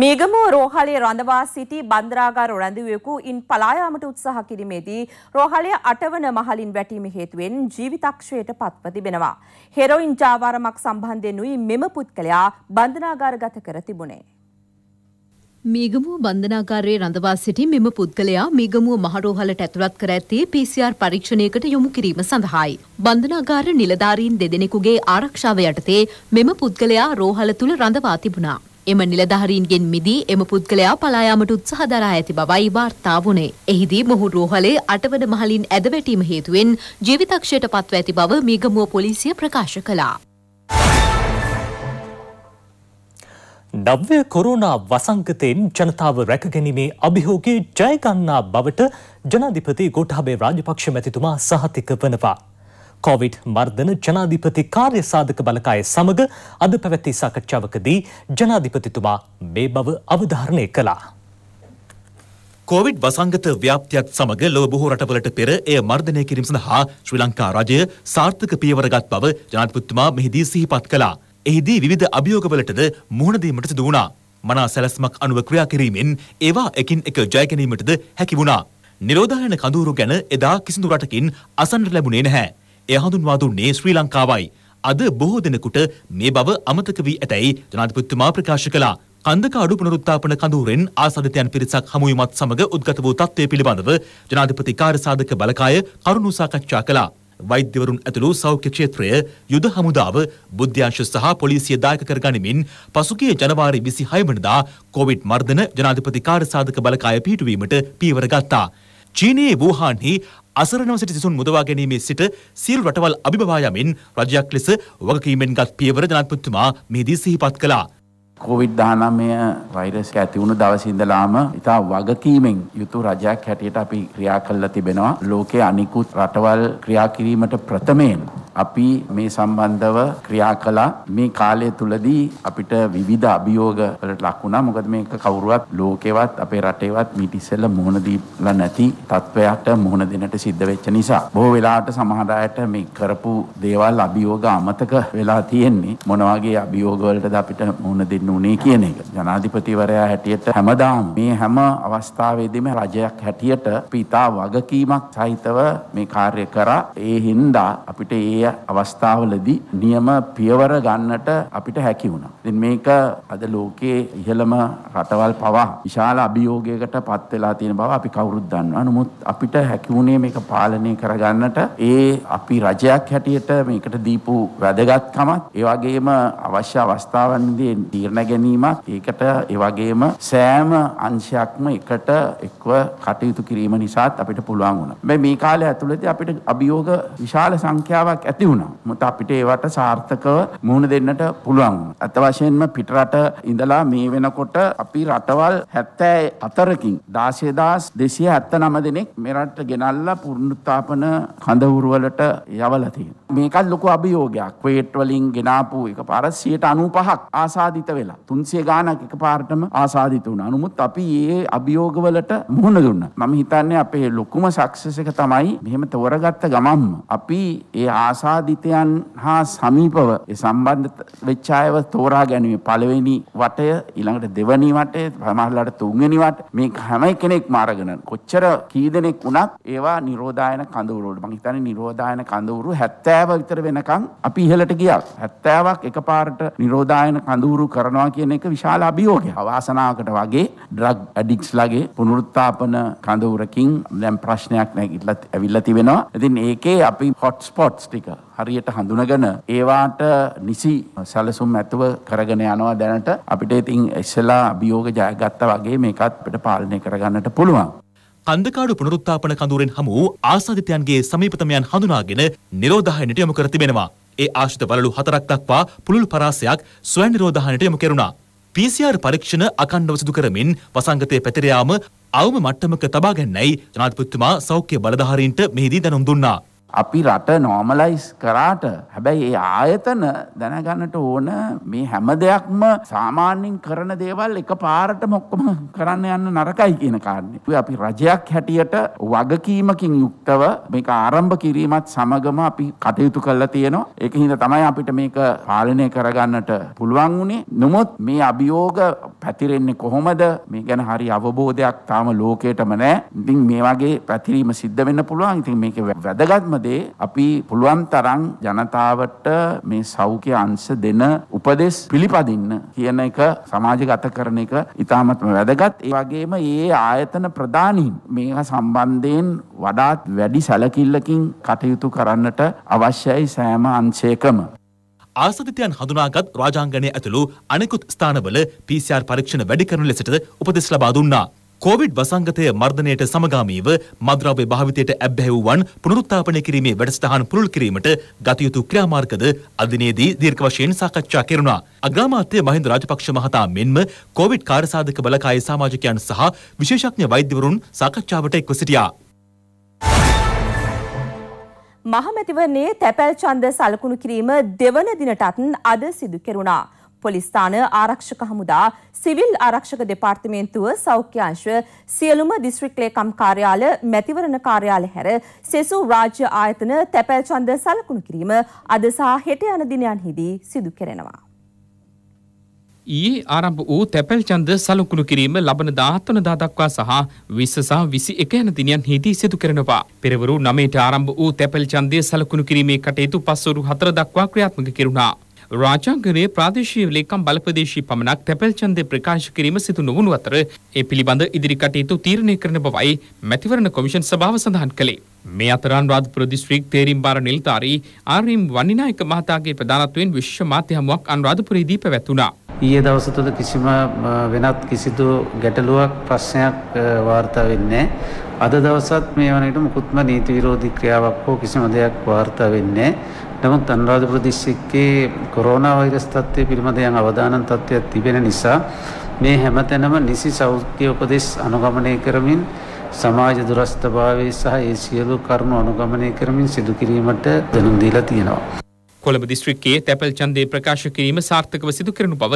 මේගමුව රෝහලේ රඳවා සිටි බන්දරාගාර රැඳවියෙකු ඉන් පලායාමට උත්සාහ කිරීමේදී රෝහලය අටවන මහලින් වැටීම හේතුවෙන් ජීවිතක්ෂයට පත්ව තිබෙනවා. හෙරොයින් ජාවාරමක් සම්බන්ධයෙන්ුයි මෙම පුද්ගලයා බන්ධනාගාරගත කර තිබුණේ. මීගමුව බන්ධනාකාරයේ රඳවා සිටි මෙම පුද්ගලයා මීගමුව මහරෝහලට ඇතුළත් කර ඇත්තේ PCR පරීක්ෂණයකට යොමු කිරීම සඳහායි. බන්ධනාගාර නිලධාරීන් දෙදෙනෙකුගේ ආරක්ෂාව යටතේ මෙම පුද්ගලයා රෝහල තුල රඳවා තිබුණා. එම නිලධාරීන්ගෙන් මිදී එම පුද්ගලයා පලා යාමට උත්සාහ දරා ඇති බවයි වාර්තා වුණේ. එහිදී මොහු රෝහලේ අටවන මහලින් ඇදවැටීම හේතුවෙන් ජීවිතක්ෂයට පත්ව ඇති බව මීගමුව පොලිසිය ප්‍රකාශ කළා. නව්‍ය කොරුණා වසංකතයෙන් ජනතාව රැකගැනීමේ අභිහෝගේ ජයගන්නා බවට ජනාධිපති ගෝඨාභය රාජපක්ෂ මැතිතුමා සහතික වනවා. කොවිඩ් මර්ධන ජනාධිපති කාර්ය සාධක බලකාය සමග අද පැවැති සාකච්ඡාවකදී ජනාධිපතිතුමා මේ බව අවධාරණය කළා. කොවිඩ් වසංගත ව්‍යාප්තියක් සමග ලොව බොහෝ රටවලට පෙර එය මර්ධනය කිරීම සඳහා ශ්‍රී ලංකා රජය සාර්ථක පියවරගත් බව ජනාධිපතිතුමා මෙහිදී සිහිපත් කළා. එහිදී විවිධ අභියෝගවලටද මුහුණ දීමට සිදු වුණා. මනා සැලැස්මක් අනුව ක්‍රියා කිරීමෙන් ඒවා එකින් එක ජය ගැනීමටද හැකි වුණා. නිරෝධායන කඳවුරු ගැන එදා කිසිදු රටකින් අසන්නට ලැබුණේ නැහැ. එය හඳුන්වා දුන්නේ ශ්‍රී ලංකාවයි. අද බොහෝ දෙනෙකුට මේ බව අමතක වී ඇතැයි ජනාධිපතිතුමා ප්‍රකාශ කළා. කන්දකාඩු පුනරුත්ථාපන කඳවුරෙන් ආසාදිතයන් පිරිසක් හමුවීමත් සමග උද්ගත වූ තත්ත්වය පිළිබඳව ජනාධිපති කාර්යසාධක බලකාය කරුණු සාකච්ඡා කළා. වෛද්‍යවරුන් ඇතුළු සෞඛ්‍ය ක්ෂේත්‍රය යුද හමුදාව බුද්ධ්‍යංශ සහ පොලිසිය දායක කරගනිමින් පසුගිය ජනවාරි 26 වනදා කොවිඩ් මර්ධන ජනාධිපති කාර්යසාධක බලකාය පිහිටුවීමට පියවර ගත්තා. චීනයේ වූහාන්හි අසරණව සිටි සිසුන් මුදවා ගැනීමේ සිට සියලු රටවල් අභිබවා යමින් රජයක් ලෙස වගකීමෙන් ගත් පියවර ජනාධිපතිතුමා මෙහිදී සිහිපත් කළා. කොවිඩ් දානමය වෛරස් ඇතිවුණු දවසිඳලාම ඉතා වගකීමෙන් යුතු රජයක් හැටියට අපි ක්‍රියා කල්ල තිබෙනවා ලෝකයේ අනිකුත් රටවල් ක්‍රියාකිරීමට ප්‍රථමයෙන් අපි මේ සම්බන්ධව ක්‍රියා කළා. මේ කාලය තුලදී අපිට විවිධ අභියෝගවලට ලක් වුණා. මොකද මේක කවුරුවත් ලෝකෙවත් අපේ රටේවත් මීට ඉස්සෙල්ලා මුහුණ දීලා නැති තත්වයට මුහුණ දෙන්නට සිද්ධ වෙච්ච නිසා. බොහෝ වෙලාවට සමහර අයට මේ කරපු දේවල් අභියෝග අමතක වෙලා තියෙන්නේ. මොන වගේ අභියෝග වලටද අපිට මුහුණ දෙන්න උනේ කියන එක. ජනාධිපතිවරයා හැටියට හැමදාම මේ හැම අවස්ථාවේදීම රජයක් හැටියට අපි ඉතා වගකීමක් සහිතව මේ කාර්ය කරා. ඒ හින්දා අපිට ඒ අවස්ථාවලදී නියම පියවර ගන්නට අපිට හැකි වුණා. ඉතින් මේක අද ලෝකයේ ඉහළම රටවල් පවා විශාල අභියෝගයකට පත් වෙලා තියෙන බව අපි කවුරුත් දන්නවා. නමුත් අපිට හැකි වුණේ මේක පාලනය කරගන්නට ඒ අපි රජයක් හැටියට මේකට දීපු වැදගත්කමත් ඒ වගේම අවශ්‍ය අවස්ථාවන්දී තීරණ ගැනීමත් ඒකට ඒ වගේම සෑම අංශයක්ම එකට එක්ව කටයුතු කිරීම නිසාත් අපිට පුළුවන් වුණා. මේ කාලය ඇතුළතදී අපිට අභියෝග විශාල සංඛ්‍යාවක් ඇති ඇති වුණා. මුත අපිට ඒවට සාර්ථකව මුහුණ දෙන්නට පුළුවන්. අත වශයෙන්ම පිටරට ඉඳලා මේ වෙනකොට අපි රටවල් 74කින් 16279 දෙනෙක් මෙරට ගෙනල්ලා පුනරුත්ථාපන කඳවුරු වලට යවලා තියෙනවා. මේකත් ලොකු අභියෝගයක්. වේට් වලින් ගෙනාපු එකපාර 195ක් ආසාදිත වෙලා 300 ගාණක් එකපාරටම ආසාදිත වුණා. නමුත් අපි මේ අභියෝගවලට මුහුණ දුන්නා. මම හිතන්නේ අපේ ලොකුම සක්සස් එක තමයි මෙහෙම තෝරගත්ත ගමම්ම අපි ඒ ආස ආසාධිතයන් හා සමීපව සම්බන්ධ වෙච්චායව තෝරා ගැනීම පළවෙනි වටය ඊළඟට දෙවනි වටය සමහරලාට තුන්වෙනි වට මේ හැම කෙනෙක් මාර්ගන කොච්චර කී දෙනෙක් වුණත් ඒවා නිරෝධායන කඳවුරු වලට මම හිතන්නේ නිරෝධායන කඳවුරු 70 විතර වෙනකන් අපි ඉහළට ගියා 70ක් එකපාරට නිරෝධායන කඳවුරු කරනවා කියන එක විශාල අභියෝගයක් අවාසනාවකට වගේ ඩ්‍රග් ඇඩික්ස් ලගේ පුනරුත්ථාපන කඳවුරකින් දැන් ප්‍රශ්නයක් නැගිටලා ඇවිල්ලා තිබෙනවා ඉතින් ඒකේ අපි හොට් ස්පොට්ස් ටික ටික හරියට හඳුනගෙන ඒවාට නිසි සැලසුම් ඇතුව කරගෙන යනවා දැනට අපිට ඉතින් එස්සලා අභියෝග ජයගත්තා වගේ මේකත් අපිට පාලනය කරගන්නට පුළුවන්. කන්දකාඩු පුනරුත්ථාපන කඳුරෙන් හමු වූ ආසාදිතයන්ගේ සමීපතමයන් හඳුනාගෙන නිරෝධායනට යොමු කර තිබෙනවා. ඒ ආශ්‍රිත වලලු හතරක් දක්වා පුළුල් පරාසයක් ස්වයං නිරෝධායනට යොමු කෙරුණා. PCR පරීක්ෂණ අකණ්ඩව සිදු කරමින් වසංගතය පැතිර යාම අවම මට්ටමක තබා ගැනීමයි ජනාධිපතිතුමා සෞඛ්‍ය බලධාරීන්ට මෙහිදී දැනුම් දුන්නා. අපි රට නෝමලයිස් කරාට හැබැයි ඒ ආයතන දැනගන්නට ඕන මේ හැම දෙයක්ම සාමාන්‍යයෙන් කරන දේවල් එක පාරට මොක්කොම කරන්න යන්න නරකයි කියන කාරණේ. අපි රජයක් හැටියට වගකීමකින් යුක්තව මේක ආරම්භ කිරීමත් සමගම අපි කටයුතු කළා තියෙනවා. ඒක හින්දා තමයි අපිට මේක පාලනය කරගන්නට පුළුවන් වුණේ. නමුත් මේ අභියෝග පැතිරෙන්නේ කොහොමද? මේ ගැන හරි අවබෝධයක් තාම ලෝකේටම නැහැ. ඉතින් මේ වගේ පැතිරීම සිද්ධ වෙන්න පුළුවන්. ඉතින් මේක වැදගත්ම දේ අපි පුළුවන් තරම් ජනතාවට මේ සෞඛ්‍ය අංශ දෙන උපදෙස් පිළිපදින්න කියන එක සමාජගත කරන එක ඉතාමත්ම වැදගත්. ඒ වගේම ඒ ආයතන ප්‍රධානීන් මේක සම්බන්ධයෙන් වඩාත් වැඩි සැලකිල්ලකින් කටයුතු කරන්නට අවශ්‍යයි සෑම අංශයකම. ආසතිතයන් හඳුනාගත් රාජාංගනය ඇතුළු අනෙකුත් ස්ථානවල PCR පරීක්ෂණ වැඩි කරනු ලෙසට උපදෙස් ලබා දුන්නා. කොවිඩ් වසංගතය මර්ධනයට සමගාමීව මද්‍රව්‍ය භාවිතයට ඇබ්බැහිවුවන් පුනරුත්ථාපනය කිරීමේ වැඩසටහන් පුරුල් කිරීමට ගතයුතු ක්‍රියාමාර්ගද අධිනේදී දීර්ඝ වශයෙන් සාකච්ඡා කෙරුණා. අග්‍රාමාත්‍ය මහින්ද රාජපක්ෂ මහතා මෙන්ම කොවිඩ් කාර්යසාධක බලකායේ සමාජිකයන් සහ විශේෂඥ වෛද්‍යවරුන් සාකච්ඡාවට එක්ව සිටියා. මහමැතිවරණයේ තැපැල් ඡන්ද සලකුණු කිරීම දෙවන දිනටත් අද සිදු කෙරුණා. පොලිස් ස්ථාන ආරක්ෂක හමුදා සිවිල් ආරක්ෂක දෙපාර්තමේන්තුව සෞඛ්‍ය අංශය සියලුම දිස්ත්‍රික් ලේකම් කාර්යාල මැතිවරණ කාර්යාල හැර සෙසු රාජ්‍ය ආයතන තැපැල් ඡන්ද සලකුණු කිරීම අද සහ හෙට යන දිනයන්හිදී සිදු කෙරෙනවා. ඊයේ ආරම්භ වූ තැපැල් ඡන්ද සලකුණු කිරීම ලබන 17 දක්වා සහ 20 සහ 21 යන දිනයන් හිදී සිදු කරනවා. පෙරවරු 9ට ආරම්භ වූ තැපැල් ඡන්දය සලකුණු කිරීමේ කටයුතු පස්වරු 4 දක්වා ක්‍රියාත්මක කෙරුණා. රාජාංගනයේ ප්‍රාදේශීය ලේකම් බලප්‍රදේශී පමණක් තැපැල් ඡන්දය ප්‍රකාශ කිරීම සිදු නොවුණු අතර ඒ පිළිබඳ ඉදිරි කටයුතු තීරණය කරන බවයි මැතිවරණ කොමිෂන් සභාව සඳහන් කළේ. මේ අතර අනුරාධපුර දිස්ත්‍රික් තේරීම් බාර නිලධාරී ආර් එම් වනිනායක මහතාගේ ප්‍රධානත්වයෙන් විශ්ව මාධ්‍ය හමුවක් අනුරාධපුරයේදී පැවැතුණා. ඊයේ දවස තුළ කිසිම වෙනත් කිසිදු ගැටලුවක් ප්‍රශ්නයක් වාර්තා වෙන්නේ අද දවසත් මේ වනවිට මුකුත්ම නීති විරෝධී ක්‍රියාවක් හෝ කිසිම දෙයක් වාර්තා වෙන්නේ නමුත් අනුරාධපුර දිස්ත්‍රික්කයේ කොරෝනා වෛරස් තත්ත්වය පිළිබඳ යම් අවදානම් තත්ත්වයක් තිබෙන නිසා මේ හැමතැනම නිසි සෞඛ්‍ය උපදෙස් අනුගමනය කරමින් සමාජ දුරස්ථභාවය සහ ඒ සියලු කරුණු අනුගමනය කරමින් සිදු කිරීමට දැනුම් දීලා තියෙනවා. කොළඹ දිස්ත්‍රික්කයේ තැපැල් ඡන්දය ප්‍රකාශ කිරීම සාර්ථකව සිදු කරනු බව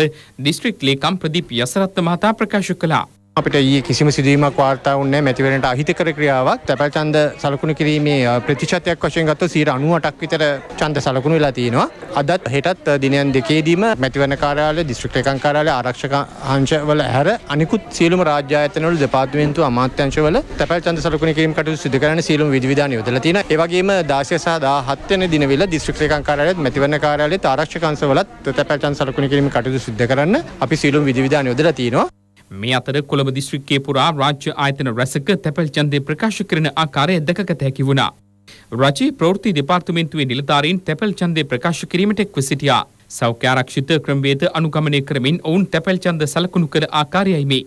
දිස්ත්‍රික් ලේකම් ප්‍රදීප් යසරත්න මහතා ප්‍රකාශ කළා. අපිට ඒ කිසිම සිදුවීමක් වාර්තාාවන්න මැතිවරට අහිතකර ක්‍රියාවක් තැපැල් චන්ද සලකුණු කිරීමේ ප්‍රතිශතයක් වශයෙන් ගත්ත සීර අනුවටක් විතර චන්ද සලකුණු වෙලා තියෙනවා අදත් හෙටත් දිනයන් දෙකේදීම මැතිවන කාරයාල දිස්ත්‍රික්ටකං කාරයාල ආරක්ෂක හංශවල හැර අනිකුත් සියලුම රාජ්‍යාතනවල දෙපාත්වෙන්තු අමාත්‍යංශවල තැපැල් චන්ද සලකුණ කිරීම කටු සිදුකරන සියලුම් විධවිධාන යොදල තියෙන ඒවගේම දාශය සහ හත්වන දිනවෙල දිස්ත්‍රික්ටකං කාරයාලත් මැතිවන කාරයාලේ ආරක්ෂකංශවලත් තැපැල් චන්ද සලකුණ කිරීම කටයුතු සිද්ධ කරන්න අපි සියලුම් විධවිධාන යොදලා තියෙනවා මේ අතර කොළඹ දිස්ත්‍රික්කයේ පුරා රාජ්‍ය ආයතන රැසක තැපැල් ඡන්දය ප්‍රකාශ කරන ආකාරය දැකගත හැකි වුණා. රජයේ ප්‍රවෘත්ති දෙපාර්තමේන්තුවේ නිලධාරීන් තැපැල් ඡන්දය ප්‍රකාශ කිරීමට එක්ව සිටියා. සෞඛ්‍ය ආරක්ෂිත ක්‍රමවේද අනුගමනය කරමින් ඔවුන් තැපැල් ඡන්ද සලකුණු කළ ආකාරයයි මේ.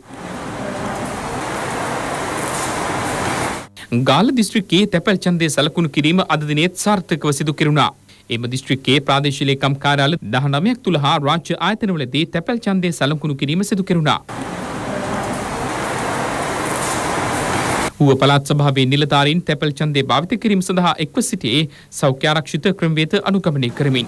ගාල්ල දිස්ත්‍රික්කයේ තැපැල් ඡන්දය සලකුණු කිරීම අද දිනේත් සාර්ථකව සිදු කෙරුණා. එම දිස්ත්‍රික්කයේ ප්‍රාදේශීය ලේකම් කාර්යාල 19ක් තුල හා රාජ්‍ය ආයතනවලදී තැපැල් ඡන්දය සලකුණු කිරීම සිදු කෙරුණා. ඌව පළාත් සභාවේ නිලධාරීන් තැපැල් ඡන්දය භාවිත කිරීම සඳහා එක්ව සිටියේ සෞඛ්‍ය ආරක්ෂිත ක්‍රමවේද අනුගමනය කරමින්.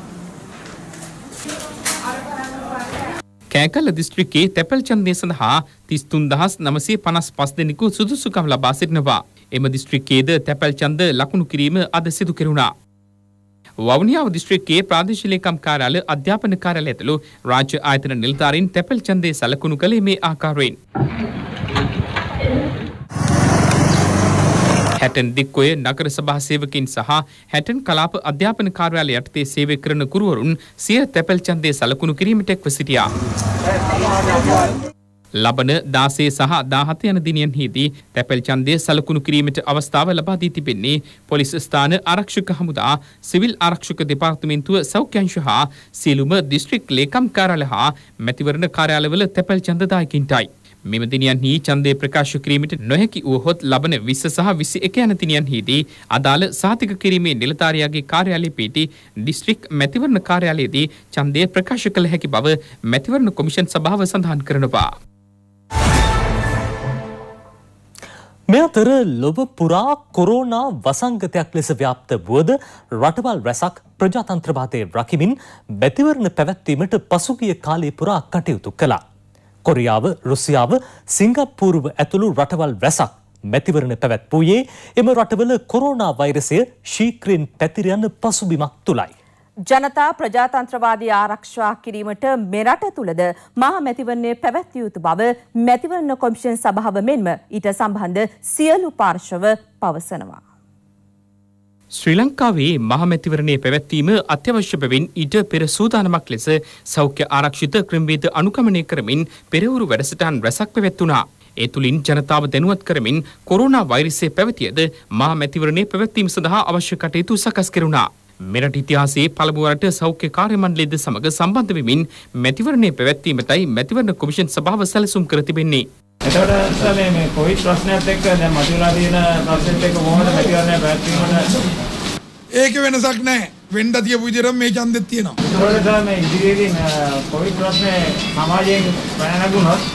කෑකල්ල දිස්ත්‍රිකේ තැපැල් ඡන්දය සඳහා 33955 දෙනෙකු සුදුසුකම් ලබා සිටිනවා. එම දිස්ත්‍රික්කයේද තැපැල් ඡන්ද ලකුණු කිරීම අද සිදු කෙරුණා. වවුනියාව දිස්ත්‍රික්කයේ ප්‍රාදේශීය ලේකම් කාර්යාලය අධ්‍යාපන කාර්යාලය ඇතුළු රාජ්‍ය ආයතන නිලධාරීන් තැපැල් ඡන්දය සලකුණු කළේ මේ ආකාරයෙන්. හැටන් දික්කොය නගර සභා සේවකින් සහ හැටන් කලාප අධ්‍යාපන කාර්යාලය යටතේ සේවය කරන කුරුවරුන් සිය තැපැල් ඡන්දය සලකුණු කිරීමට එක්ව සිටියා. ලබන 16 සහ 17 යන දිනයන්හිදී තැපැල් ඡන්දය සලකුණු කිරීමට අවස්ථාව ලබා දී තිබෙන්නේ පොලිස් ස්ථාන ආරක්ෂක හමුදා, සිවිල් ආරක්ෂක දෙපාර්තමේන්තුව සෞඛ්‍ය අංශ හා සියලුම දිස්ත්‍රික් ලේකම් කාර්යාල හා මැතිවරණ කාර්යාලවල තැපැල් ඡන්දදායකින්ටයි. මෙම දිනයන්හි ඡන්දය ප්‍රකාශ කිරීමට නොහැකි වුවහොත් ලබන 20 සහ 21 යන දිනයන්හිදී අදාළ සහතික කිරීමේ නිලධාරියාගේ කාර්යාලය පිටි දිස්ත්‍රික් මැතිවරණ කාර්යාලයේදී ඡන්දය ප්‍රකාශ කළ හැකි බව මැතිවරණ කොමිෂන් සභාව සඳහන් කරනවා. මේ අතර ලොව පුරා කොරෝනා වසංගතයක් ලෙස ව්‍යාප්ත වුවද රටවල් රැසක් ප්‍රජාතන්ත්‍රවාදයේ රකිමින් මැතිවරණ පැවැත්වීමට පසුගිය කාලය පුරා කටයුතු කළා. කොරියාව රුසියාව සිංගප්පූරුව ඇතුළු රටවල් රැසක් මැතිවරණ පැවැත්වූයේ එම රටවල කොරෝනා වෛරසය ශීක්‍රයෙන් පැතිරයන්න පසුබිමක් තුළයි. ජනතා ප්‍රජාතන්ත්‍රවාදී ආරක්ෂා කිරීමට මෙරට තුළද මහා මැතිවරණය පැවැත්විය යුතු බව මැතිවරණ කොමිෂන් සභාව මෙන්ම ඊට සම්බන්ධ සියලු පාර්ශව පවසනවා. ශ්‍රී ලංකාවේ මහමැතිවරණය පැවැත්වීම අත්‍යවශ්‍ය බැවින් ඊට පෙර සූදානමක් ලෙස සෞඛ්‍ය ආරක්ෂිත ක්‍රමවේද අනුකමනය කරමින් පෙරවරු වැඩසටහන් රැසක් පැවැත්වුණා. ඒ තුළින් ජනතාව දැනුවත් කරමින් කොරෝනා වෛරසය පැවතියද මහමැතිවරණය පැවැත්වීම සඳහා අවශ්‍ය කටයුතු සකස් කෙරුණා. මෙරට ඉතිහාසයේ පළමුවරට සෞඛ්‍ය කාර්ය මණ්ඩලයද සමග සම්බන්ධ වෙමින් මැතිවරණය පැවැත්වීමටයි මැතිවරණ කොමිෂන් සභාව සැලසුම් කර තිබෙන්නේ. එතකොට මේ මේ කොවිඩ් ප්‍රශ්නයත් එක්ක දැන් මතුවලා තියෙන ප්‍රශ්නෙත් එක්ක කොහොමද මැතිවරණය පැවැත්වීමට ඒක වෙනසක් නැහැ. වෙන්න තියපු විදිහට මේ ඡන්දෙත් තියෙනවා. ඒතකොට මේ ඉදිරියේදී කොවිඩ් ප්‍රශ්නේ සමාජයෙන් පැන නැගුණොත්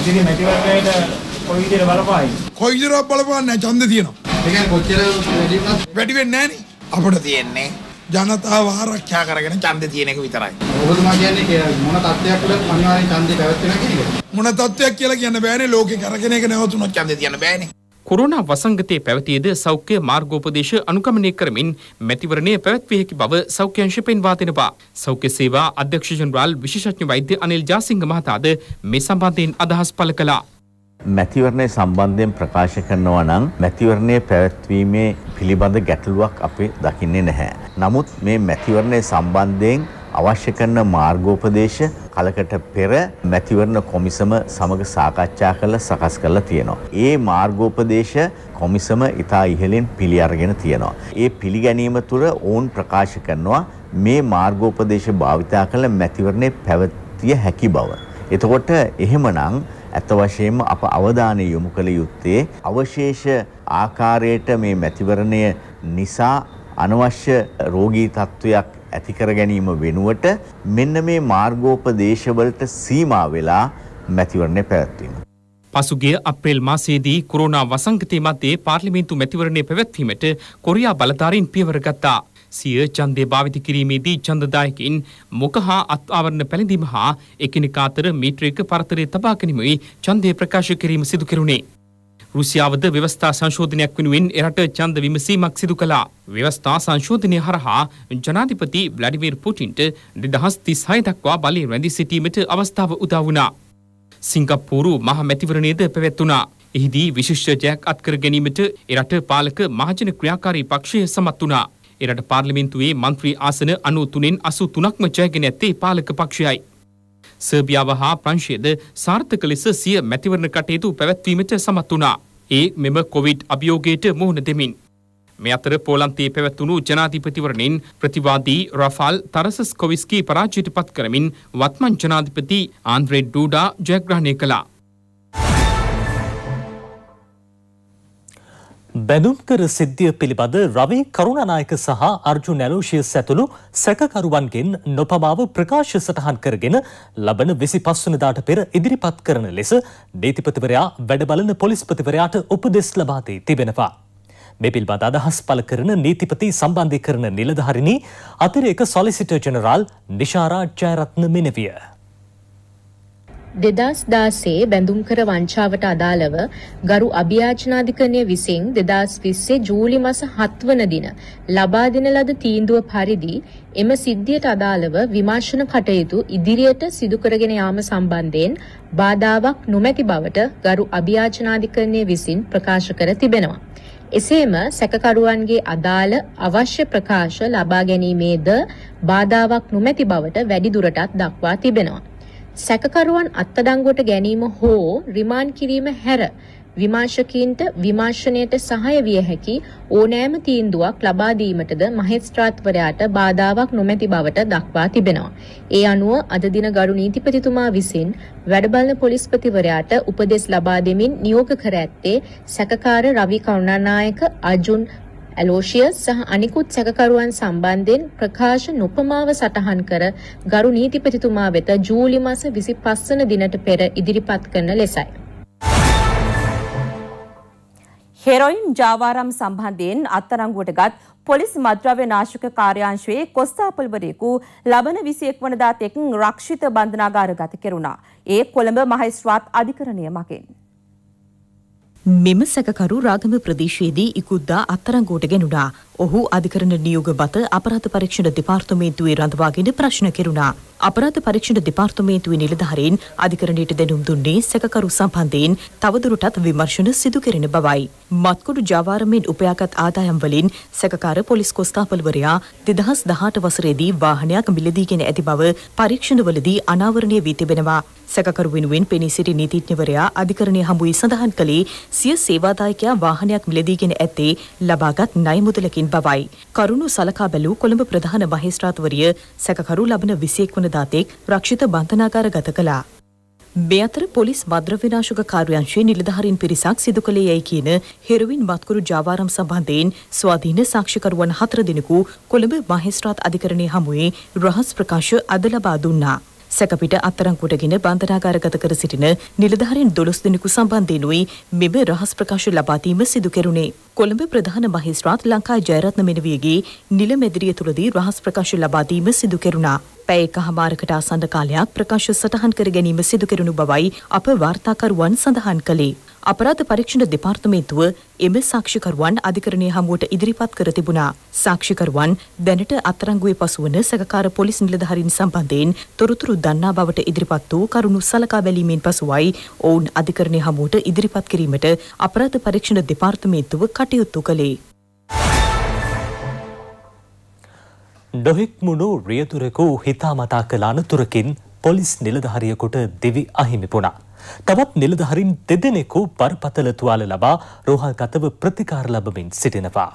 ඉදිරි මැතිවරණයට කොයි විදිහට බලපායි? කොයි විදිහට බලපාන්නේ ඡන්දෙ තියෙනවා. ඒ කියන්නේ කොච්චර වැඩි වෙන්නේ නැහැ නේ. අපට තියෙන්නේ ජනතාව ආරක්ෂා කරගෙන ඡන්දේ තියෙන එක විතරයි. ඔබතුමා කියන්නේ මොන තත්ත්වයක් වල අනිවාර්යෙන් ඡන්දේ පැවැත්වෙනවා කියන එක. මොන තත්ත්වයක් කියලා කියන්න බෑනේ ලෝකේ කරගෙන එක නැවතුනොත් ඡන්දේ තියන්න බෑනේ. කොරෝනා වසංගතයේ පැවතියේද සෞඛ්‍ය මාර්ගෝපදේශ අනුගමනය කරමින් මැතිවරණය පැවැත්විය හැකි බව සෞඛ්‍ය අංශ පෙන්වා දෙනවා. සෞඛ්‍ය සේවා අධ්‍යක්ෂ ජනරාල් විශේෂඥ වෛද්‍ය අනිල් ජාසිංහ මහතාද මේ සම්බන්ධයෙන් අදහස් පළ කළා. මැතිවරණය සම්බන්ධයෙන් ප්‍රකාශ කරනවා නම් මැතිවරණය පැවැත්වීමේ පිළිබඳ ගැටලුවක් අපි දකින්නේ නැහැ. නමුත් මේ මැතිවරණය සම්බන්ධයෙන් අවශ්‍ය කරන මාර්ගෝපදේශ කලකට පෙර මැතිවරණ කොමිසම සමග සාකච්ඡා කරලා සකස් කරලා තියෙනවා. ඒ මාර්ගෝපදේශ කොමිසම ඉතා ඉහලින් පිළි අරගෙන තියෙනවා. ඒ පිළිගැනීම තුළ ඔවුන් ප්‍රකාශ කරනවා මේ මාර්ගෝපදේශ භාවිතා කළ මැතිවරණය පැවතිය හැකි බව. එතකොට එහෙමනම් ඇත වශයෙන්ම අප අවධානය යොමු කළ යුත්තේ අවශේෂ ආකාරයට මේ මැතිවරණය නිසා අනවශ්‍ය රෝගී තත්ත්වයක් ඇතිකර ගැනීම වෙනුවට මෙන්න මේ මාර්ගෝපදේශවලට සීමා වෙලා මැතිවරණය පැවැත්වීම. පසුගිය අප්‍රේල් මාසයේදී කොරෝනා වසංගතය මතේ පාර්ලිමේන්තු මැතිවරණය පැවැත්වීමට කොරියා බලධාරීන් පියවර ගත්තා. සිය ඡන්දය භාවිත කිරීමේදී ඡන්දදායකින් මොක හා අත් ආවරණ පැළඳීම හා එකිනෙකා අතර මීටරයක පරතරය තබා ගැනීමයි ඡන්දය ප්‍රකාශ කිරීම සිදු කෙරුණේ. රුසියාවද ව්‍යවස්ථා සංශෝධනයක් වෙනුවෙන් එරට ඡන්ද විමසීමක් සිදු කළා. ව්‍යවස්ථා සංශෝධනය හරහා ජනාධිපති ව්ලාඩිමිර් පුටින්ට 2036 දක්වා බලය රැඳී සිටීමට අවස්ථාව උදා වුණා. සිංගප්පූරු මහ මැතිවරණයේද පැවැත්ුණා. එහිදී විශිෂ්ට ජයක් අත්කර ගැනීමට එරට පාලක මහජන ක්‍රියාකාරී පක්ෂය සමත් වුණා. එරට පාර්ලිමේන්තුවේ මන්ත්‍රී ආසන 93න් 83ක්ම ජයගෙන ඇත්තේ පාලක පක්ෂයයි. සර්බියාව හා ප්‍රංශයේද සාර්ථක ලෙස සිය මැතිවරණ කටයුතු පැවැත්වීමට සමත් වුණා. ඒ මෙම කොවිඩ් අභියෝගයට මුහුණ දෙමින්. මේ අතර පෝලන්තයේ පැවැත්වුණු ජනාධිපතිවරණින් ප්‍රතිවාදී රෆාල් තරසස් කොවිස්කී පරාජයට පත් කරමින් වත්මන් ජනාධිපති ආන්ද්‍රේ ඩූඩා ජයග්‍රහණය කළා. බැඳුම්කර සිද්ධිය පිළිබඳ රවී කරුණනායක සහ අර්ජු නැලෝෂියස් ඇතුළු සැකකරුවන්ගෙන් නොපමාව ප්‍රකාශ සටහන් කරගෙන ලබන විසි පස්වනදාට පෙර ඉදිරිපත් කරන ලෙස නීතිපතිවරයා වැඩබලන පොලිස්පතිවරයාට උපදෙස් ලබාදී තිබෙනවා. මෙ පිල්බඳ අදහස් පල කරන නීතිපති සම්බන්ධි කරන නිලධහරිණි අතිරේක සොලිසිට ජනරාල් නිශාරා ජයරත්න මෙනවිය. දෙදස් දාසේ බැඳුම්කර වංචාවට අදාළව ගරු අභ්‍යාචනාධිකරණය විසින් දෙදස් විස්සේ ජූලි මස හත්වන දින ලබා දෙන ලද තීන්දුව පරිදි එම සිද්ධියට අදාළව විමර්ශන කටයුතු ඉදිරියට සිදුකරගෙන යාම සම්බන්ධයෙන් බාධාවක් නොමැති බවට ගරු අභ්‍යාචනාධිකරණය විසින් ප්‍රකාශ කර තිබෙනවා. එසේම සැකකරුවන්ගේ අදාළ අවශ්‍ය ප්‍රකාශ ලබා ගැනීමේද බාධාවක් නොමැති බවට වැඩිදුරටත් දක්වා තිබෙනවා. සැකකරුවන් අත්අඩංගුවට ගැනීම හෝ රිමාන්ඩ් කිරීම හැර විමර්ශකීන්ට විමර්ශනයට සහාය විය හැකි ඕනෑම තීන්දුවක් ලබා දීමටද මහේස්ත්‍රාත්වරයාට බාධාවක් නොමැති බවට දක්වා තිබෙනවා. ඒ අනුව අද දින ගරු නීතිපතිතුමා විසින් වැඩබලන පොලිස්පතිවරයාට උපදෙස් ලබා දෙමින් නියෝග කර ඇත්තේ සැකකාර රවි කරුණානායක අජුන් ඇලෝෂියස් සහ අනිකුත් සැකකරුවන් සම්බන්ධයෙන් ප්‍රකාශ නොපමාව සටහන් කර ගරු නීතිපතිතුමා වෙත ජූලි මාස 25 වන දිනට පෙර ඉදිරිපත් කරන ලෙසයි. හෙරොයින් ජාවාරම් සම්බන්ධයෙන් අත්තරංගුවට ගත් පොලිස් මද්‍රව්‍ය නාශක කාර්යාංශයේ කොස්තාපල්වරයෙකු ලබන 21 වනදා තෙක් රක්ෂිත බන්ධනාගාරගත කෙරුණා. ඒ කොළඹ මහේස්ත්‍රාත් අධිකරණය මගින්. මෙම සැකකරු රාගම ප්‍රදේශයේදී ඉකුද්දා අත්තරංගුවට ගෙනුණා. ඔහු අධිකරණ නියෝග බත අපරාධ පරීක්ෂණ දෙපාර්තමේන්තුවේ රඳවාගෙන ප්‍රශ්න කෙරුණා. අපරාධ පරීක්ෂණ දෙපාර්තමේන්තුවේ නිලධාරීන් අධිකරණයට දැනුම් දුන්නේ සැකකරු සම්බන්ධයෙන් තවදුරටත් විමර්ශන සිදු කෙරෙන බවයි. මත්කුඩු ජාවාරමෙන් උපයාගත් ආදායම් වලින් සැකකාර පොලිස් කොස්තාපල්වරයා 2018 වසරේදී වාහනයක් මිලදීගෙන ඇති බව පරීක්ෂණවලදී අනාවරණය වී තිබෙනවා. සැකකරු වෙනුවෙන් පෙනී සිටි නීතිඥවරයා අධිකරණය හමුවේ සඳහන් කළේ සිය සේවාදායකයා වාහනයක් මිලදීගෙන ඇත්තේ ලබාගත් ණය මුදලකින් සිටින බවයි. කරුණු සලකා බැලූ කොළඹ ප්‍රධාන මහේස්ත්‍රාත්වරිය සැකකරු ලබන 21 වන දාතේක් රක්ෂිත බන්ධනාගාර ගත කළා. මේ අතර පොලිස් මද්‍රව්‍යනාශක කාර්යංශයේ නිලධාරීන් පිරිසක් සිදු කළේ යයි කියන හෙරොයින් මත්කුරු ජාවාරම් සම්බන්ධයෙන් ස්වාධීන සාක්ෂිකරුවන් හතර දෙනෙකු කොළඹ මහේස්ත්‍රාත් අධිකරණයේ හමුවේ රහස් ප්‍රකාශ අද ලබා දුන්නා. සැකපිට අත්තරංකුටගෙන බන්ධනාගාරගත කර සිටින නිලධාරීන් 12 දෙනෙකු සම්බන්ධයෙන්ුයි මෙම රහස් ප්‍රකාශ ලබා දීම සිදු කෙරුණේ. කොළඹ ප්‍රධාන මහේස්ත්‍රාත් ලංකා ජයරත්න මෙනවියගේ නිලමැදිරිය තුලදී රහස් ප්‍රකාශ ලබා දීම සිදු කෙරුණා. පැය එකහමාරකට ආසන්න කාලයක් ප්‍රකාශ සටහන් කර ගැනීම සිදු කෙරුණු බවයි අප වාර්තාකරුවන් සඳහන් කළේ. අපරාධ පරීක්ෂණ දෙපාර්තමේන්තුව එම සාක්ෂිකරුවන් අධිකරණය හමුවට ඉදිරිපත් කර තිබුණා. සාක්ෂිකරුවන් දැනට අත්තරංගුවේ පසුවන සැකකාර පොලිස් නිලධාරීන් සම්බන්ධයෙන් තොරතුරු දන්නා බවට ඉදිරිපත් වූ කරුණු සලකා බැලීමෙන් පසුවයි ඔවුන් අධිකරණය හමුවට ඉදිරිපත් කිරීමට අපරාධ පරීක්ෂණ දෙපාර්තමේන්තුව කටයුතු කළේ. ඩොහික්මුණු රියතුරෙකු හිතාමතා කළ අනතුරකින් පොලිස් නිලධාරියකුට දිවි අහිමිපුුණා. තවත් නිලධහරින් දෙදෙනෙකු බරපතල තුවාල ලබා රෝහල්ගතව ප්‍රතිකාර ලබමින් සිටිනවා.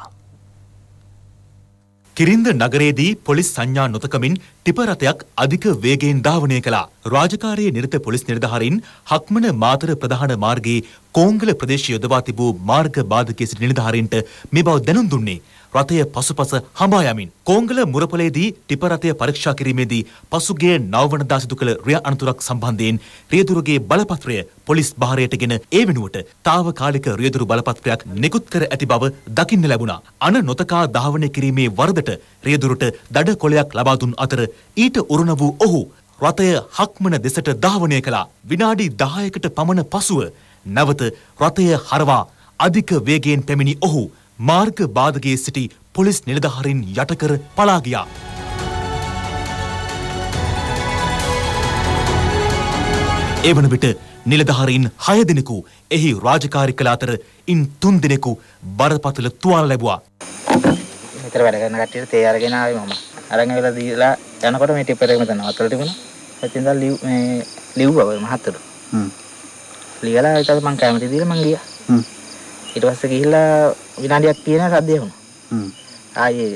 කිරින්ද නගරේදී පොලිස් සංඥා නොතකමින් ටිපරතයක් අධික වේගෙන් ධාවනය කළා. රාජකාරයේ නිරත පොලිස් නිලධාරීන් හක්මන මාතර ප්‍රධාන මාර්ගයේ කෝංගල ප්‍රදේශය යොදවා තිබූ මාර්ග බාධකයේ සිටි නිලධාරීන්ට මේ බව දැනුම් දුන්නේ. රථය පසුපස හඹා යමින් කෝංගල මුරපොලේදී ටිප රථය පරීක්ෂා කිරීමේදී පසුගිය 9 වනදා සිදු කළ රිය අනතුරක් සම්බන්ධයෙන් රියදුරුගේ බලපත්‍රය පොලිස් භාරයටගෙන ඒ වෙනුවට తాවකාලික රියදුරු බලපත්‍රයක් නිකුත් කර ඇති බව දකින්න ලැබුණා. අන නොතකා ධාවනය කිරීමේ වරදට රියදුරුට දඩ කොලයක් ලබා දුන් අතර ඊට උරුණ වූ ඔහු රථය හක්මන දෙසට ධාවනය කළා විනාඩි 10කට පමණ පසුව නැවත රථය හරවා අධික වේගයෙන් පැමිණි ඔහු මාර්ග බාධකයේ සිටි පොලිස් නිලධාරීන් යටකර පලා ගියා. ඒ වන විට නිලධාරීන් හය දෙනෙකු එහි රාජකාරි කළ අතර ඉන් තුන් දෙනෙකු බරපතල තුවාල ලැබුවා. මෙතර වැඩ කරන කට්ටියට තේ අරගෙන ආවේ මම. අරන් ඇවිල්ලා දීලා යනකොට මේ ටිප් එකේම තන වතුර ටිපුණා. එතින් දැන් ලිව් මේ ලිව්වා මහත්තයෝ. හ්ම්. ලියලා ඊට පස්සේ මං කැමති දීලා මං ගියා. හ්ම්. ඊට පස්සේ ගිහිල්ලා විනාඩියක් තියෙන සද්දේ වුණා. හ්ම්. ආයේ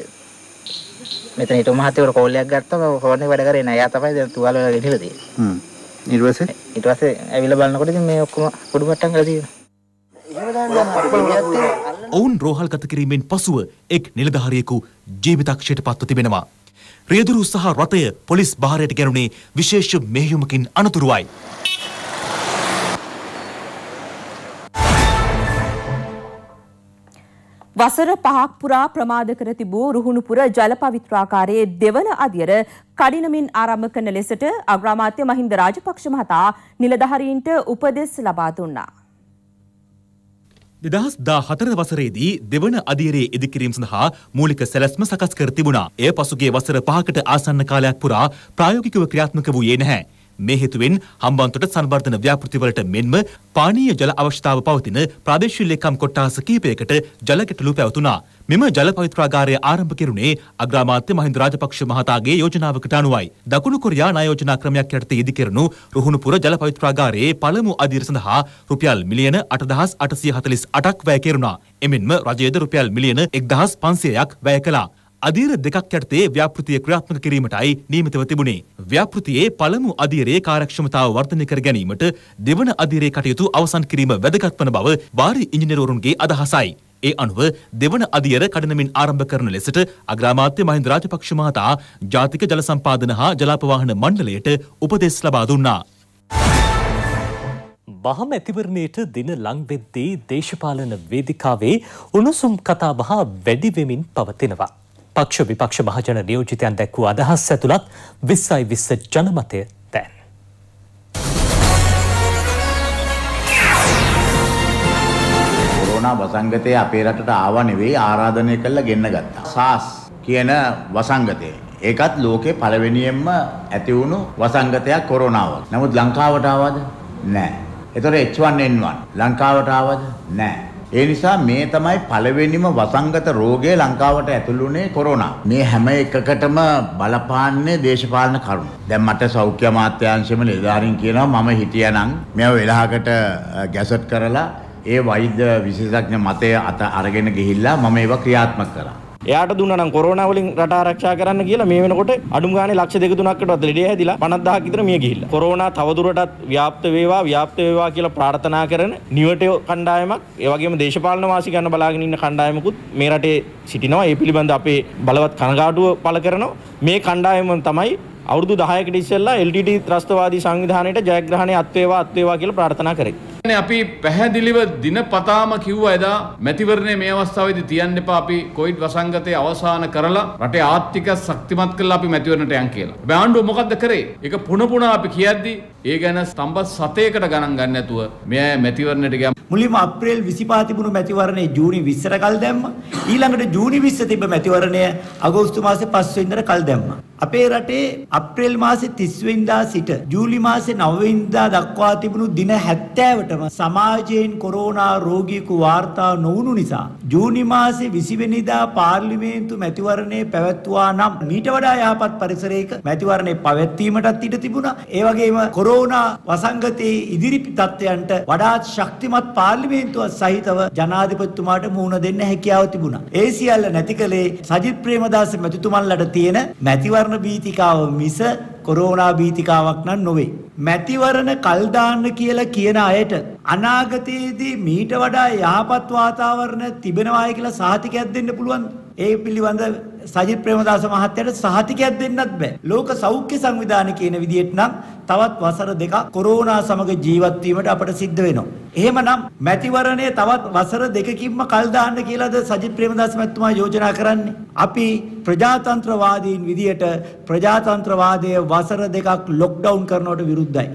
මෙතන ඊට මහතේවර කෝල් එකක් ගත්තා ෆෝන් එක වැඩ කරේ නැහැ. එයා තමයි දැන් තුවාල වල ගෙනිලා තියෙන්නේ. හ්ම්. ඊට පස්සේ ඊට පස්සේ ඇවිල්ලා බලනකොට ඉතින් මේ ඔක්කොම පොඩු මට්ටම් කරලා තියෙනවා. ඔවුන් රෝහල් ගත කිරීමෙන් පසුව එක් නිලධාරියෙකු ජීවිතක්ෂයට පත්ව තිබෙනවා. රියදුරු සහ රථය පොලිස් භාරයට ගැනුනේ විශේෂ මෙහෙයුමකින් අනතුරුවයි. වසර පහක් පුරා ප්‍රමාද කර තිබූ රුහුණුපුර ජල පවිත්‍රාකාරයේ දෙවන අදියර කඩිනමින් ආරම්භ කරන ලෙසට අග්‍රාමාත්‍ය මහින්ද රාජපක්ෂ මහතා නිලධාරීන්ට උපදෙස් ලබා දුන්නා. දෙදහස් දා හතර වසරේදී දෙවන අධීරයේ ඉදිකිරීම සඳහා මූලික සැලැස්ම සකස් කර තිබුණා. එය පසුගිය වසර පහකට ආසන්න කාලයක් පුරා ප්‍රායෝගිකව ක්‍රියාත්මක වූයේ නැහැ. මේ හේතුවෙන් හම්බන්තොට සංවර්ධන ව්‍යාපෘතිවලට මෙන්ම පානීය ජල අවශ්‍යතාව පවතින ප්‍රාදේශීය ලේකම් කොට්ටාස කිහිපයකට ජල ගැටලු පැවතුණා. මෙම ජල පවිත්‍රාගාරය ආරම්භ කෙරුණේ අග්‍රාමාත්‍ය මහින්ද රාජපක්ෂ මහතාගේ යෝජනාවකට අනුවයි. දකුණු කොරියා ණය යෝජනා ක්‍රමයක් යටතේ ඉදිකෙරණු රුහුණුපුර ජල පවිත්‍රාගාරයේ පළමු අදියර සඳහා රුපියල් මිලියන 8848ක් වැය කෙරුණා. එමෙන්ම රජයේද රුපියල් මිලියන 1500ක් වැය කළා. අධීර දෙකක් යටතේ ව්‍යාපෘතිය ක්‍රියාත්මක කිරීමටයි නියමිතව තිබුණේ. ව්‍යාපෘතියේ පළමු අධීරයේ කාර්යක්ෂමතාව වර්ධනය කර ගැනීමට දෙවන අධීරයේ කටයුතු අවසන් කිරීම වැදගත් වන බව වාරි ඉංජිනේරුවරුන්ගේ අදහසයි. ඒ අනුව දෙවන අධියර කඩනමින් ආරම්භ කරන ලෙසට අග්‍රාමාත්‍ය මහින්ද රාජපක්ෂ මහතා ජාතික ජල සම්පාදන හා ජලාපවාහන මණ්ඩලයට උපදෙස් ලබා දුන්නා. වහම ඇතිවරණයට දින ලංවෙද්දී දේශපාලන වේදිකාවේ උණුසුම් කතාබහ වැඩිවෙමින් පවතිනවා. පක්ෂ විපක්ෂ භාජන නියෝජිතයන් දැක්වූ අදහස් ඇතුළත් විස්සයි විස්ස ජනමතය තැන්. කොරෝනා වසංගතය අපේ රටට ආව නෙවෙයි ආරාධනය කළා ගෙන්න ගත්තා. සාස් කියන වසංගතය. ඒකත් ලෝකේ පළවෙනියෙන්ම ඇති වුණු වසංගතයක් කොරෝනාවක්. නමුත් ලංකාවට ආවද? නැහැ. ඒතොර H1N1 ලංකාවට ආවද? නැහැ. ඒ නිසා මේ තමයි පළවෙනිම වසංගත රෝගය ලංකාවට ඇතුළුනේ කොරෝනා. මේ හැම එකකටම බලපාන්නේ දේශපාලන කරුණු. දැන් මට සෞඛ්‍ය අමාත්‍යාංශයේම ලේදාරින් කියනවා මම හිටියානම් මෙව වෙලාවකට ගැසට් කරලා ඒ වෛද්‍ය විශේෂඥ මතය අත අරගෙන ගිහිල්ලා මම ඒවා ක්‍රියාත්මක කරා. එයාට දුන්නනම් කොරෝනා වලින් රට ආරක්ෂා කරන්න කියලා මේ වෙනකොට අඩුම ගානේ ලක්ෂ දෙක තුනක්කටවත් ලෙඩේ හැදිලා 50000ක් විතර මිය ගිහිල්ලා. කොරෝනා තවදුරටත් ව්‍යාප්ත වේවා ව්‍යාප්ත වේවා කියලා ප්‍රාර්ථනා කරන නිවට කණ්ඩායමක් ඒ වගේම දේශපාලන වාසි ගන්න බලාගෙන ඉන්න කණ්ඩායමකුත් මේ රටේ සිටිනවා. ඒ පිළිබඳ අපේ බලවත් කනගාටුව පළ කරනවා. මේ කණ්ඩායම තමයි අවුරුදු 10කට ඉස්සෙල්ලා LTT ත්‍රස්තවාදී සංවිධානයට ජයග්‍රහණය අත්වේවා අත්වේවා කියලා ප්‍රාර්ථනා කරේ. අපි පැහැදිලිව දිනපතාම කිව්වා එදා මැතිවරණේ මේ අවස්ථාවේදී තියන්න එපා අපි කොවිඩ් වසංගතය අවසන් කරලා රටේ ආර්ථික ශක්තිමත් කරලා අපි මැතිවරණට යන් කියලා. බෑන්ඩු මොකද්ද කරේ? ඒක පුන පුන අපි කියද්දි ඒ ගැන ස්තම්භ සතයකට ගණන් ගන්න නැතුව මෙයා මැතිවරණයට ගියා. මුලින්ම අප්‍රේල් 25 තිබුණු මැතිවරණේ ජූනි 20ට කල් දැම්මා. ඊළඟට ජූනි 20 තිබ්බ මැතිවරණය අගෝස්තු මාසේ 5 වෙනිදාට කල් දැම්මා. අපේ රටේ අප්‍රේල් මාසේ 30 වෙනිදා සිට ජූලි මාසේ 9 වෙනිදා දක්වා තිබුණු දින 70ටම සමාජයෙන් කොරෝනා රෝගීකු වාර්තා නොවුණු නිසා ජූනි මාසේ 20 වෙනිදා පාර්ලිමේන්තු මැතිවරණයේ පැවැත්වුවා නම් මීට වඩා යහපත් පරිසරයක මැතිවරණේ පැවැත්වීමටත් ඉඩ තිබුණා. ඒ වගේම කොරෝනා වසංගතයේ ඉදිරි තත්ත්වයන්ට වඩාත් ශක්තිමත් පාර්ලිමේන්තුවක් සහිතව ජනාධිපතිතුමාට මුහුණ දෙන්න හැකියාව තිබුණා. ඒ සියල්ල නැතිකලේ සජිත් ප්‍රේමදාස මැතිතුමන්ලට තියෙන මැතිවරණ මැතිවරණ බීතිකාව මිස කොරෝනා බීතිකාවක් නම් නොවේ. මැතිවරණ කල් දාන්න කියලා කියන අයට අනාගතයේදී මීට වඩා යහපත් වාතාවරණ තිබෙනවායි කියලා සහතිකයක් දෙන්න පුළුවන්. ඒ පිළිබඳ සජිත් ප්‍රේමදාස මහත්තයාට සහතිකයක් දෙන්නත් බෑ. ලෝක සෞඛ්‍ය සංවිධානය කියන විදිහට නම් තවත් වසර දෙකක් කොරෝනා සමග ජීවත් වීමට අපට සිද්ධ වෙනවා. එහෙමනම් මැතිවරණය තවත් වසර දෙකකින්ම කල් දාන්න කියලාද සජිත් ප්‍රේමදාස මහත්මයා යෝජනා කරන්නේ? අපි ප්‍රජාතන්ත්‍රවාදීන් විදිහට ප්‍රජාතන්ත්‍රවාදයේ වසර දෙකක් ලොක්ඩවුන් කරනවට විරුද්ධයි.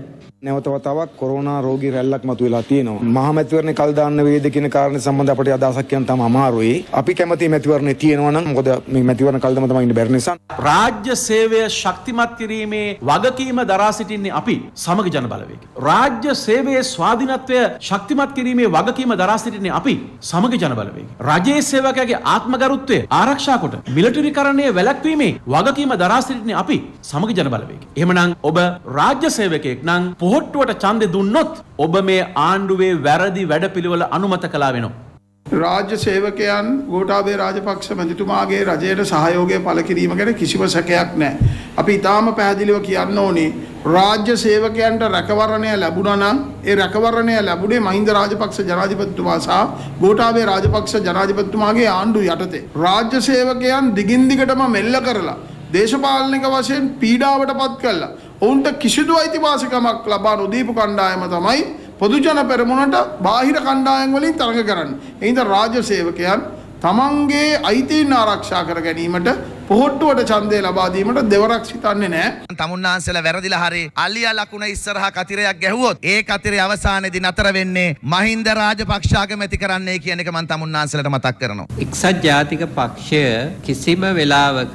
නැවතව තවක් කොරෝනා රෝගී රැල්ලක් මතුවලා තියෙනවා. මහමැතිවරණේ කල් දාන්න වේද කියන කාරණේ සම්බන්ධව අපිට අදහසක් කියන්න තම අමාරුයි. අපි කැමති මැතිවරණේ තියෙනවා නම් මොකද මේ මැතිවරණ කල් දම තමයි ඉන්න බැරි නිසා. රාජ්‍ය සේවය ශක්තිමත් කිරීමේ වගකීම දරා සිටින්නේ අපි සමග ජන බලවේග. රාජ්‍ය සේවයේ ස්වාධීනත්වය ශක්තිමත් කිරීමේ වගකීම දරා සිටින්නේ අපි සමග ජන බලවේග. රජයේ සේවකයාගේ ආත්මගරුත්වය ආරක්ෂා කොට මිලිටරිකරණය වැළැක්වීමේ වගකීම දරා සිටින්නේ අපි සමග ජන බලවේග. එහෙමනම් ඔබ රාජ්‍ය සේවකයෙක් නම් කොහොට්ටුවට ඡන්දෙ දුන්නොත් ඔබ මේ ආණ්ඩුවේ වැරදි වැඩපිළිවෙල අනුමත කළා වෙනවා. රාජ්‍ය සේවකයන් ගෝටාබේ රාජපක්ෂ මැතිතුමාගේ රජයට සහයෝගය පළ කිරීම ගැන කිසිම සැකයක් නැහැ. අපි ඊටාම පැහැදිලිව කියන්න ඕනේ රාජ්‍ය සේවකයන්ට රැකවරණය ලැබුණා නම් ඒ රැකවරණය ලැබුණේ මහින්ද රාජපක්ෂ ජනාධිපතිතුමා සහ ගෝටාබේ රාජපක්ෂ ජනාධිපතිතුමාගේ ආණ්ඩුව යටතේ. රාජ්‍ය සේවකයන් දිගින් දිගටම මෙල්ල කරලා දේශපාලනික වශයෙන් පීඩාවට පත් කළා. ඔවුන්ට කිසිදු අයිතිවාසිකමක් ලබා නොදීපු කණ්ඩායම තමයි පොදුජන පෙරමුණට බාහිර කණ්ඩායම් වලින් තරඟ කරන්නේ. එයින්ද රාජ්‍ය සේවකයන් තමන්ගේ අයිතීන් ආරක්ෂා කර ගැනීමට පොහොට්ටුවට ඡන්දය ලබා දීමට දෙවරක් සිතන්නේ නැහැ. තමුන් ආන්සලා වැරදිලා හරි අලියා ලකුණ ඉස්සරහා කතිරයක් ගැහුවොත් ඒ කතිරේ අවසානයේදී නතර වෙන්නේ මහින්ද රාජපක්ෂ අගමැති කරන්නේ කියන එක මම තමුන් ආන්සලට මතක් කරනවා. එක්සත් ජාතික පක්ෂය කිසිම වෙලාවක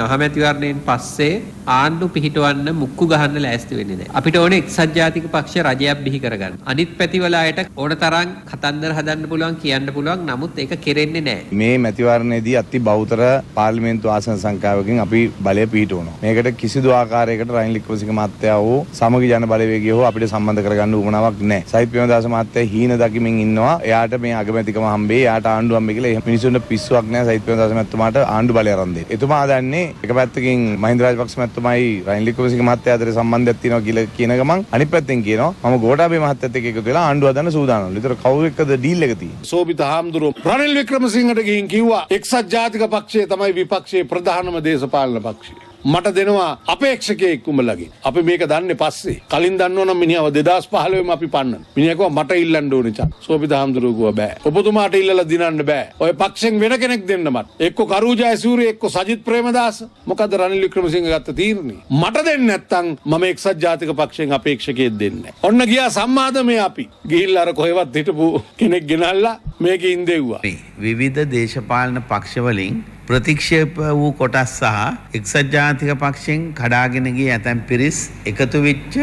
මහමැතිවරණයෙන් පස්සේ ආණ්ඩු පිහිටවන්න මුක්කු ගහන්න ලෑස්ති වෙන්නේ නැහැ. අපිට ඕනේ එක්සත් ජාතික පක්ෂය රජයක් බිහි කරගන්න. අනිත් පැතිවල අයට ඕන තරම් කතන්දර හදන්න පුළුවන් කියන්න පුළුවන් නමුත් ඒක කෙරෙන්නේ නැහැ. මේ මැතිවරණයේදී අති බෞතර පාර්ලිමේන්තු ආසන සංඛ්‍යාවකින් අපි බලය පිහිටවනවා. මේකට කිසිදු ආකාරයකට රනිල් වික්‍රමසිංහ මහත්තයා හෝ සමගි ජන බලවේගය හෝ අපිට සම්බන්ධ කරගන්න උවමනාවක් නැහැ. සයිත් ප්‍රේමදාස මහත්තයා හීන දකිමින් ඉන්නවා. එයාට මේ අගමැතිකම හම්බේ, එයාට ආණ්ඩු හම්බේ කියලා මිනිසුන්ට පිස්සුවක් නැහැ සයිත් ප්‍රේමදාස මහත්මයාට ආණ්ඩු බලය අරන් දෙන්න. එතුමා දන්නේ එක පැත්තකින් මහින්ද රාජපක්ෂ මහත්මයායි රනිල් වික්‍රමසිංහ මහත්තයා අතර සම්බන්ධයක් තියෙනවා කියලා කියන ගමන් අනිත් පැත්තෙන් කියනවා මම ගෝඨාභය මහත්තයත් එක්ක එකතු වෙලා ආණ්ඩු හදන්න සූදානම්ලු. ඒතර කවුරු එක්කද ඩීල් එක තියෙන්නේ? සෝබිත හාමුදුරුවෝ රනිල් වික්‍රමසිංහ ඉක්මනට ගිහින් කිව්වා එක්සත් ජාතික පක්ෂය තමයි විපක්ෂයේ ප්‍රධානම දේශපාලන පක්ෂය. මට දෙනවා අපේක්ෂකයෙක් උඹලගේ. අපි මේක දන්නේ පස්සේ. කලින් දන්නවනම් මිනිහව 2015 අපි පන්නන. මිනිහකව මට ඉල්ලන්න ඕනේ චා. සෝපිත හම්දුරුවෝ බෑ. ඔබතුමාට ඉල්ලලා දිනන්න බෑ. ඔය පක්ෂෙන් වෙන කෙනෙක් දෙන්න මට. එක්ක කරු ජයසූරිය එක්ක සජිත් ප්‍රේමදාස. මොකද රනිල් වික්‍රමසිංහ ගත්ත තීරණේ. මට දෙන්න නැත්තම් මම එක්සත් ජාතික පක්ෂයෙන් අපේක්ෂකයෙක් දෙන්නේ. ඔන්න ගියා සම්මාදමේ අපි. ගිහිල්ලා අර කොහෙවත් හිටපු කෙනෙක් ගෙනල්ලා මේක ඉඳෙව්වා. විවිධ දේශපාලන පක්ෂවලින් ප්‍රතික්ෂේප වූ කොටස් සහ එක්සත් ජාතික පක්ෂයෙන් කඩාගෙන ගිය ඇතැම් පිරිස් එකතු වෙච්ච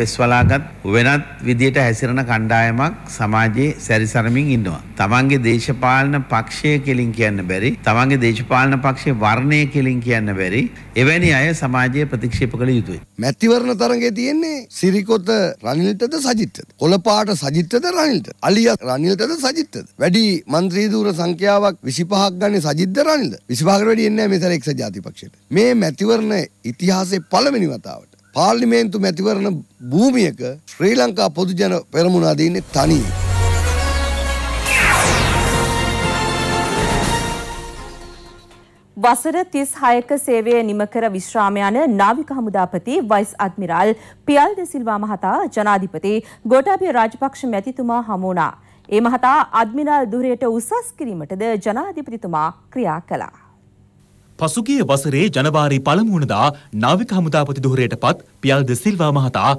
වෙස්වලාගත් වෙනත් විදියට හැසිරෙන කණ්ඩායමක් සමාජයේ සැරිසරමින් ඉන්නවා. තමන්ගේ දේශපාලන පක්ෂය කෙලින් කියන්න බැරි, තමන්ගේ දේශපාලන පක්ෂයේ වර්ණය කෙලින් කියන්න බැරි, එවැනි අය සමාජයේ ප්‍රතික්ෂේප කළ යුතුයි. මැතිවරණ තරඟේ තියෙන්නේ සිරිකොත රනිල්ටද සජිත්තද? කොළපාට සජිත්තද රනිල්ට? අලියා රනිල්ටද සජිත්තද? වැඩි മന്ത്രി ධූර සංඛ්‍යාවක් 25ක් ගන්නේ සජිත්ද රනිල්ද? විසිපාකට වැඩියන්නේ මේ සැර එක්සත් ජාතිපක්ෂයට. මේ මැතිවරණ ඉතිහාසයේ පළවෙනි වතාවට පාර්ලිමේන්තු මැතිවරණ භූමියක ශ්‍රී ලංකා පොදු ජන පෙරමුණ අදීන්නේ තනියි. වසර තිස් හයක සේවය නිමකර විශ්‍රාමයන නාවික හමුදාපති වයිස් අත්මිරල් පියල් දෙසිල්වා මහතා ජනාධිපති ගෝටාබිය රාජපක්ෂ මැතිතුමා හමුණා. ඒ මහතා අද්මිරල් දුරයට උසස් කිරීමටද ජනාධිපතිතුමා ක්‍රියා කළා. පසුගිය වසරේ ජනවාරි පළමුවනදා නාවික හමුදාපති දුහරයට පත් පියල් දෙසිල්වා මහතා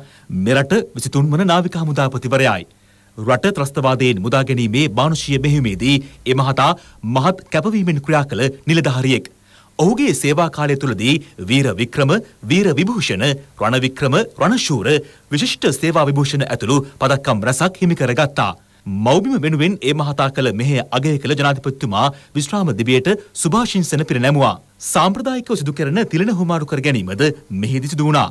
මෙරට විසිතුන්වන නාවික හමුදාපතිවරයයි. රට ත්‍රස්තවාදයෙන් මුදා ගැනීමේ මානුෂීය මෙහිමේදී ඒ මහතා මහත් කැපවීමෙන් ක්‍රියා කළ නිලධාරියෙක්. ඔහුගේ සේවා කාලය තුළදී වීර වික්‍රම, වීර විභූෂණ, රණ වික්‍රම, රණශූර විශිෂ්ට සේවා විභූෂණ ඇතුළු පදක්කම් රැසක් හිමි කරගත්තා. මෞබිම වෙනුවෙන් ඒ මහතා කළ මෙහෙය අගය කළ ජනාධිපතිතුමා විශ්‍රාම දිවියට සුභාශිංසන පිර නැමුවා. සාම්ප්‍රදායිකව සිදු කරන තිලන හුමාරු කර ගැනීමද මෙහිදී සිදු වුණා.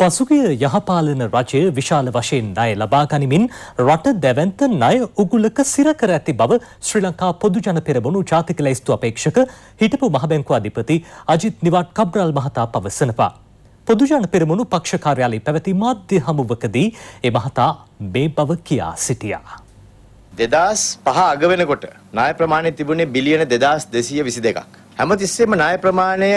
පසුගිය යහපාලන රජය විශාල වශයෙන් ණය ලබා ගනිමින් රට දැවැන්ත ණය උගුලක සිර කර ඇති බව ශ්‍රී ලංකා පොදු ජන පෙරමුණු ජාතික ලැයිස්තු අපේක්ෂක හිටපු මහ බැංකුව අධිපති අජිත් නිවාට් කබ්‍රාල් මහතා පවසනවා. පොදුජන පෙරමුණු පක්ෂ කාර්යාලයේ පැවති මාධ්‍ය හමුවකදී ඒ මහතා මේ බව කියා සිටියා. දෙදස් පහ අග වෙනකොට ණය ප්‍රමාණය තිබුණේ බිලියන 2222ක්. හැමතිස්සෙම ණය ප්‍රමාණය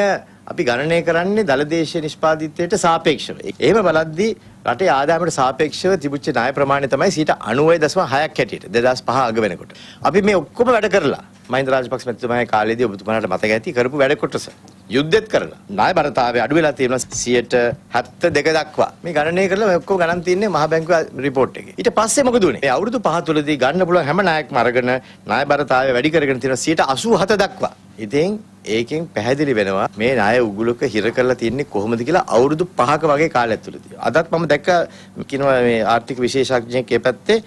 අපි ගණනය කරන්නේ දලදේශීය නිෂ්පාදිතයට සාපේක්ෂව. එහෙම බලද්දී රටේ ආදායමට සාපේක්ෂව තිබුච්ච ණය ප්‍රමාණය තමයි 96.6ක් හැටියට 2005 අග වෙනකොට. අපි මේ ඔක්කොම වැඩ කරලා මහින්ද රාජපක්ෂ මැතිතුමාගේ කාලේදී ඔබතුමාට මතක ඇති කරපු වැඩ කොටස. යුද්ධෙත් කරලා ණය බරතාවය අඩු වෙලා තියෙනවා 72 දක්වා. මේ ගණනය කරලා ඔක්කොම ගණන් තියන්නේ මහ බැංකුව report එකේ. ඊට පස්සේ මොකද උනේ? මේ අවුරුදු 5 තුලදී ගන්න පුළුවන් හැම ණයක්ම අරගෙන ණය බරතාවය වැඩි කරගෙන තියෙනවා 87 දක්වා. ඉතින් ඒකෙන් පැහැදිලි වෙනවා මේ ණය උගුලක හිර කරලා තින්නේ කොහොමද කියලා අවුරුදු 5ක වගේ කාලයක් තුලදී. අදත් මම දැක්ක කිනවා මේ ආර්ථික විශේෂඥයෙක් ඒ පැත්තේ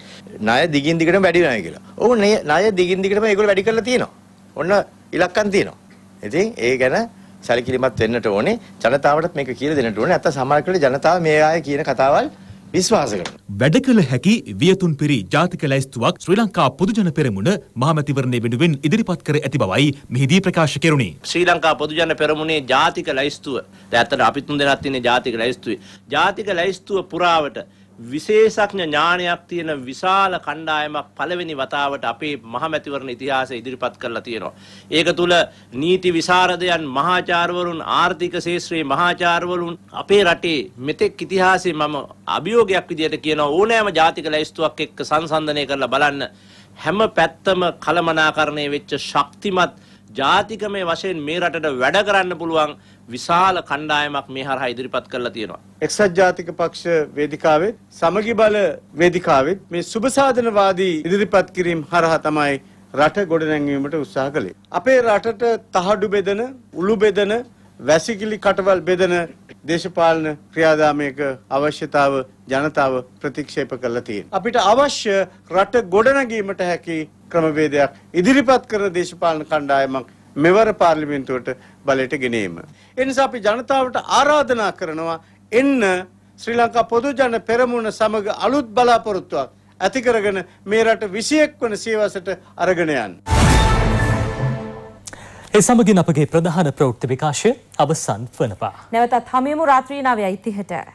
ණය දිගින් දිගටම වැඩි වෙනවා කියලා. ඔව් ණය දිගින් දිගටම ඒගොල්ලෝ වැඩි කරලා තියෙනවා. ඔන්න ඉලක්කම් තියෙනවා. ඉතින් ඒ ගැන සැලකිලිමත් වෙන්නට ඕනේ. ජනතාවටත් මේක කියලා දෙන්නට ඕනේ. නැත්නම් සමහර කලේ ජනතාව මේ ආයේ කියන කතාවල් විශ්වාස කරනවා. වැඩ කළ හැකි වියතුන් පිරි ජාතික ලැයිස්තුවක් ශ්‍රී ලංකා පොදුජන පෙරමුණ මහමැතිවරණය වෙනුවෙන් ඉදිරිපත් කර ඇති බවයි මෙහිදී ප්‍රකාශ කෙරුණි. ශ්‍රී ලංකා පොදුජන පෙරමුණේ ජාතික ලැයිස්තුව. දැන් ඇත්තට අපි තුන් දෙනාක් තියෙන ජාතික ලැයිස්තුවේ. ජාතික ලැයිස්තුව පුරාවට විශේෂඥ ඥානයක් තියෙන විශාල කණ්ඩායමක් පළවෙනි වතාවට අපේ මහමැතිවරණ ඉතිහාසය ඉදිරිපත් කරලා තියෙනවා. ඒක තුල නීති විශාරදයන් මහාචාර්යවරුන් ආර්ථික ශාස්ත්‍රයේ මහාචාර්යවරුන් අපේ රටේ මෙතෙක් ඉතිහාසයේ මම අභියෝගයක් විදියට කියනවා ඕනෑම ජාතික ලැයිස්තුවක් එක්ක සංසන්දනය කරලා බලන්න හැම පැත්තම කලමනාකරණය වෙච්ච ශක්තිමත් ජාතිකමේ වශයෙන් මේ රටට වැඩ කරන්න පුළුවන් විශාල කණ්ඩායමක් මේ හරහා ඉදිරිපත් කරලා තියෙනවා. එක්සත් ජාතික පක්ෂ වේදිකාවෙත් සමගි බල වේදිකාවෙත් මේ සුබසාධනවාදී ඉදිරිපත් කිරීම හරහා තමයි රට ගොඩනැංවීමට උත්සාහ කළේ. අපේ රටට තහඩු බෙදන, උළු බෙදන වැසිකිලි කටවල් බෙදන දේශපාලන ක්‍රියාදාමයක අවශ්‍යතාව ජනතාව ප්‍රතික්ෂේප කරලා තියෙනවා. අපිට අවශ්‍ය රට ගොඩනැගීමට හැකි ක්‍රමවේදයක් ඉදිරිපත් කරන දේශපාලන කණ්ඩායමක් මෙවර පාර්ලිමේන්තුවට බලයට ගෙනීම. ඒ නිසා අපි ජනතාවට ආරාධනා කරනවා එන්න ශ්‍රී ලංකා පොදු ජන පෙරමුණ සමග අලුත් බලාපොරොත්තුවක් ඇති කරගෙන මේ රට 21 වන සියවසට අරගෙන යන්න. ඒ සමගින් අපගේ ප්‍රධාන ප්‍රවෘත්ති විකාශය අවසන් වනවා. නැවතත් හමුවෙමු රාත්‍රී 9:30ට.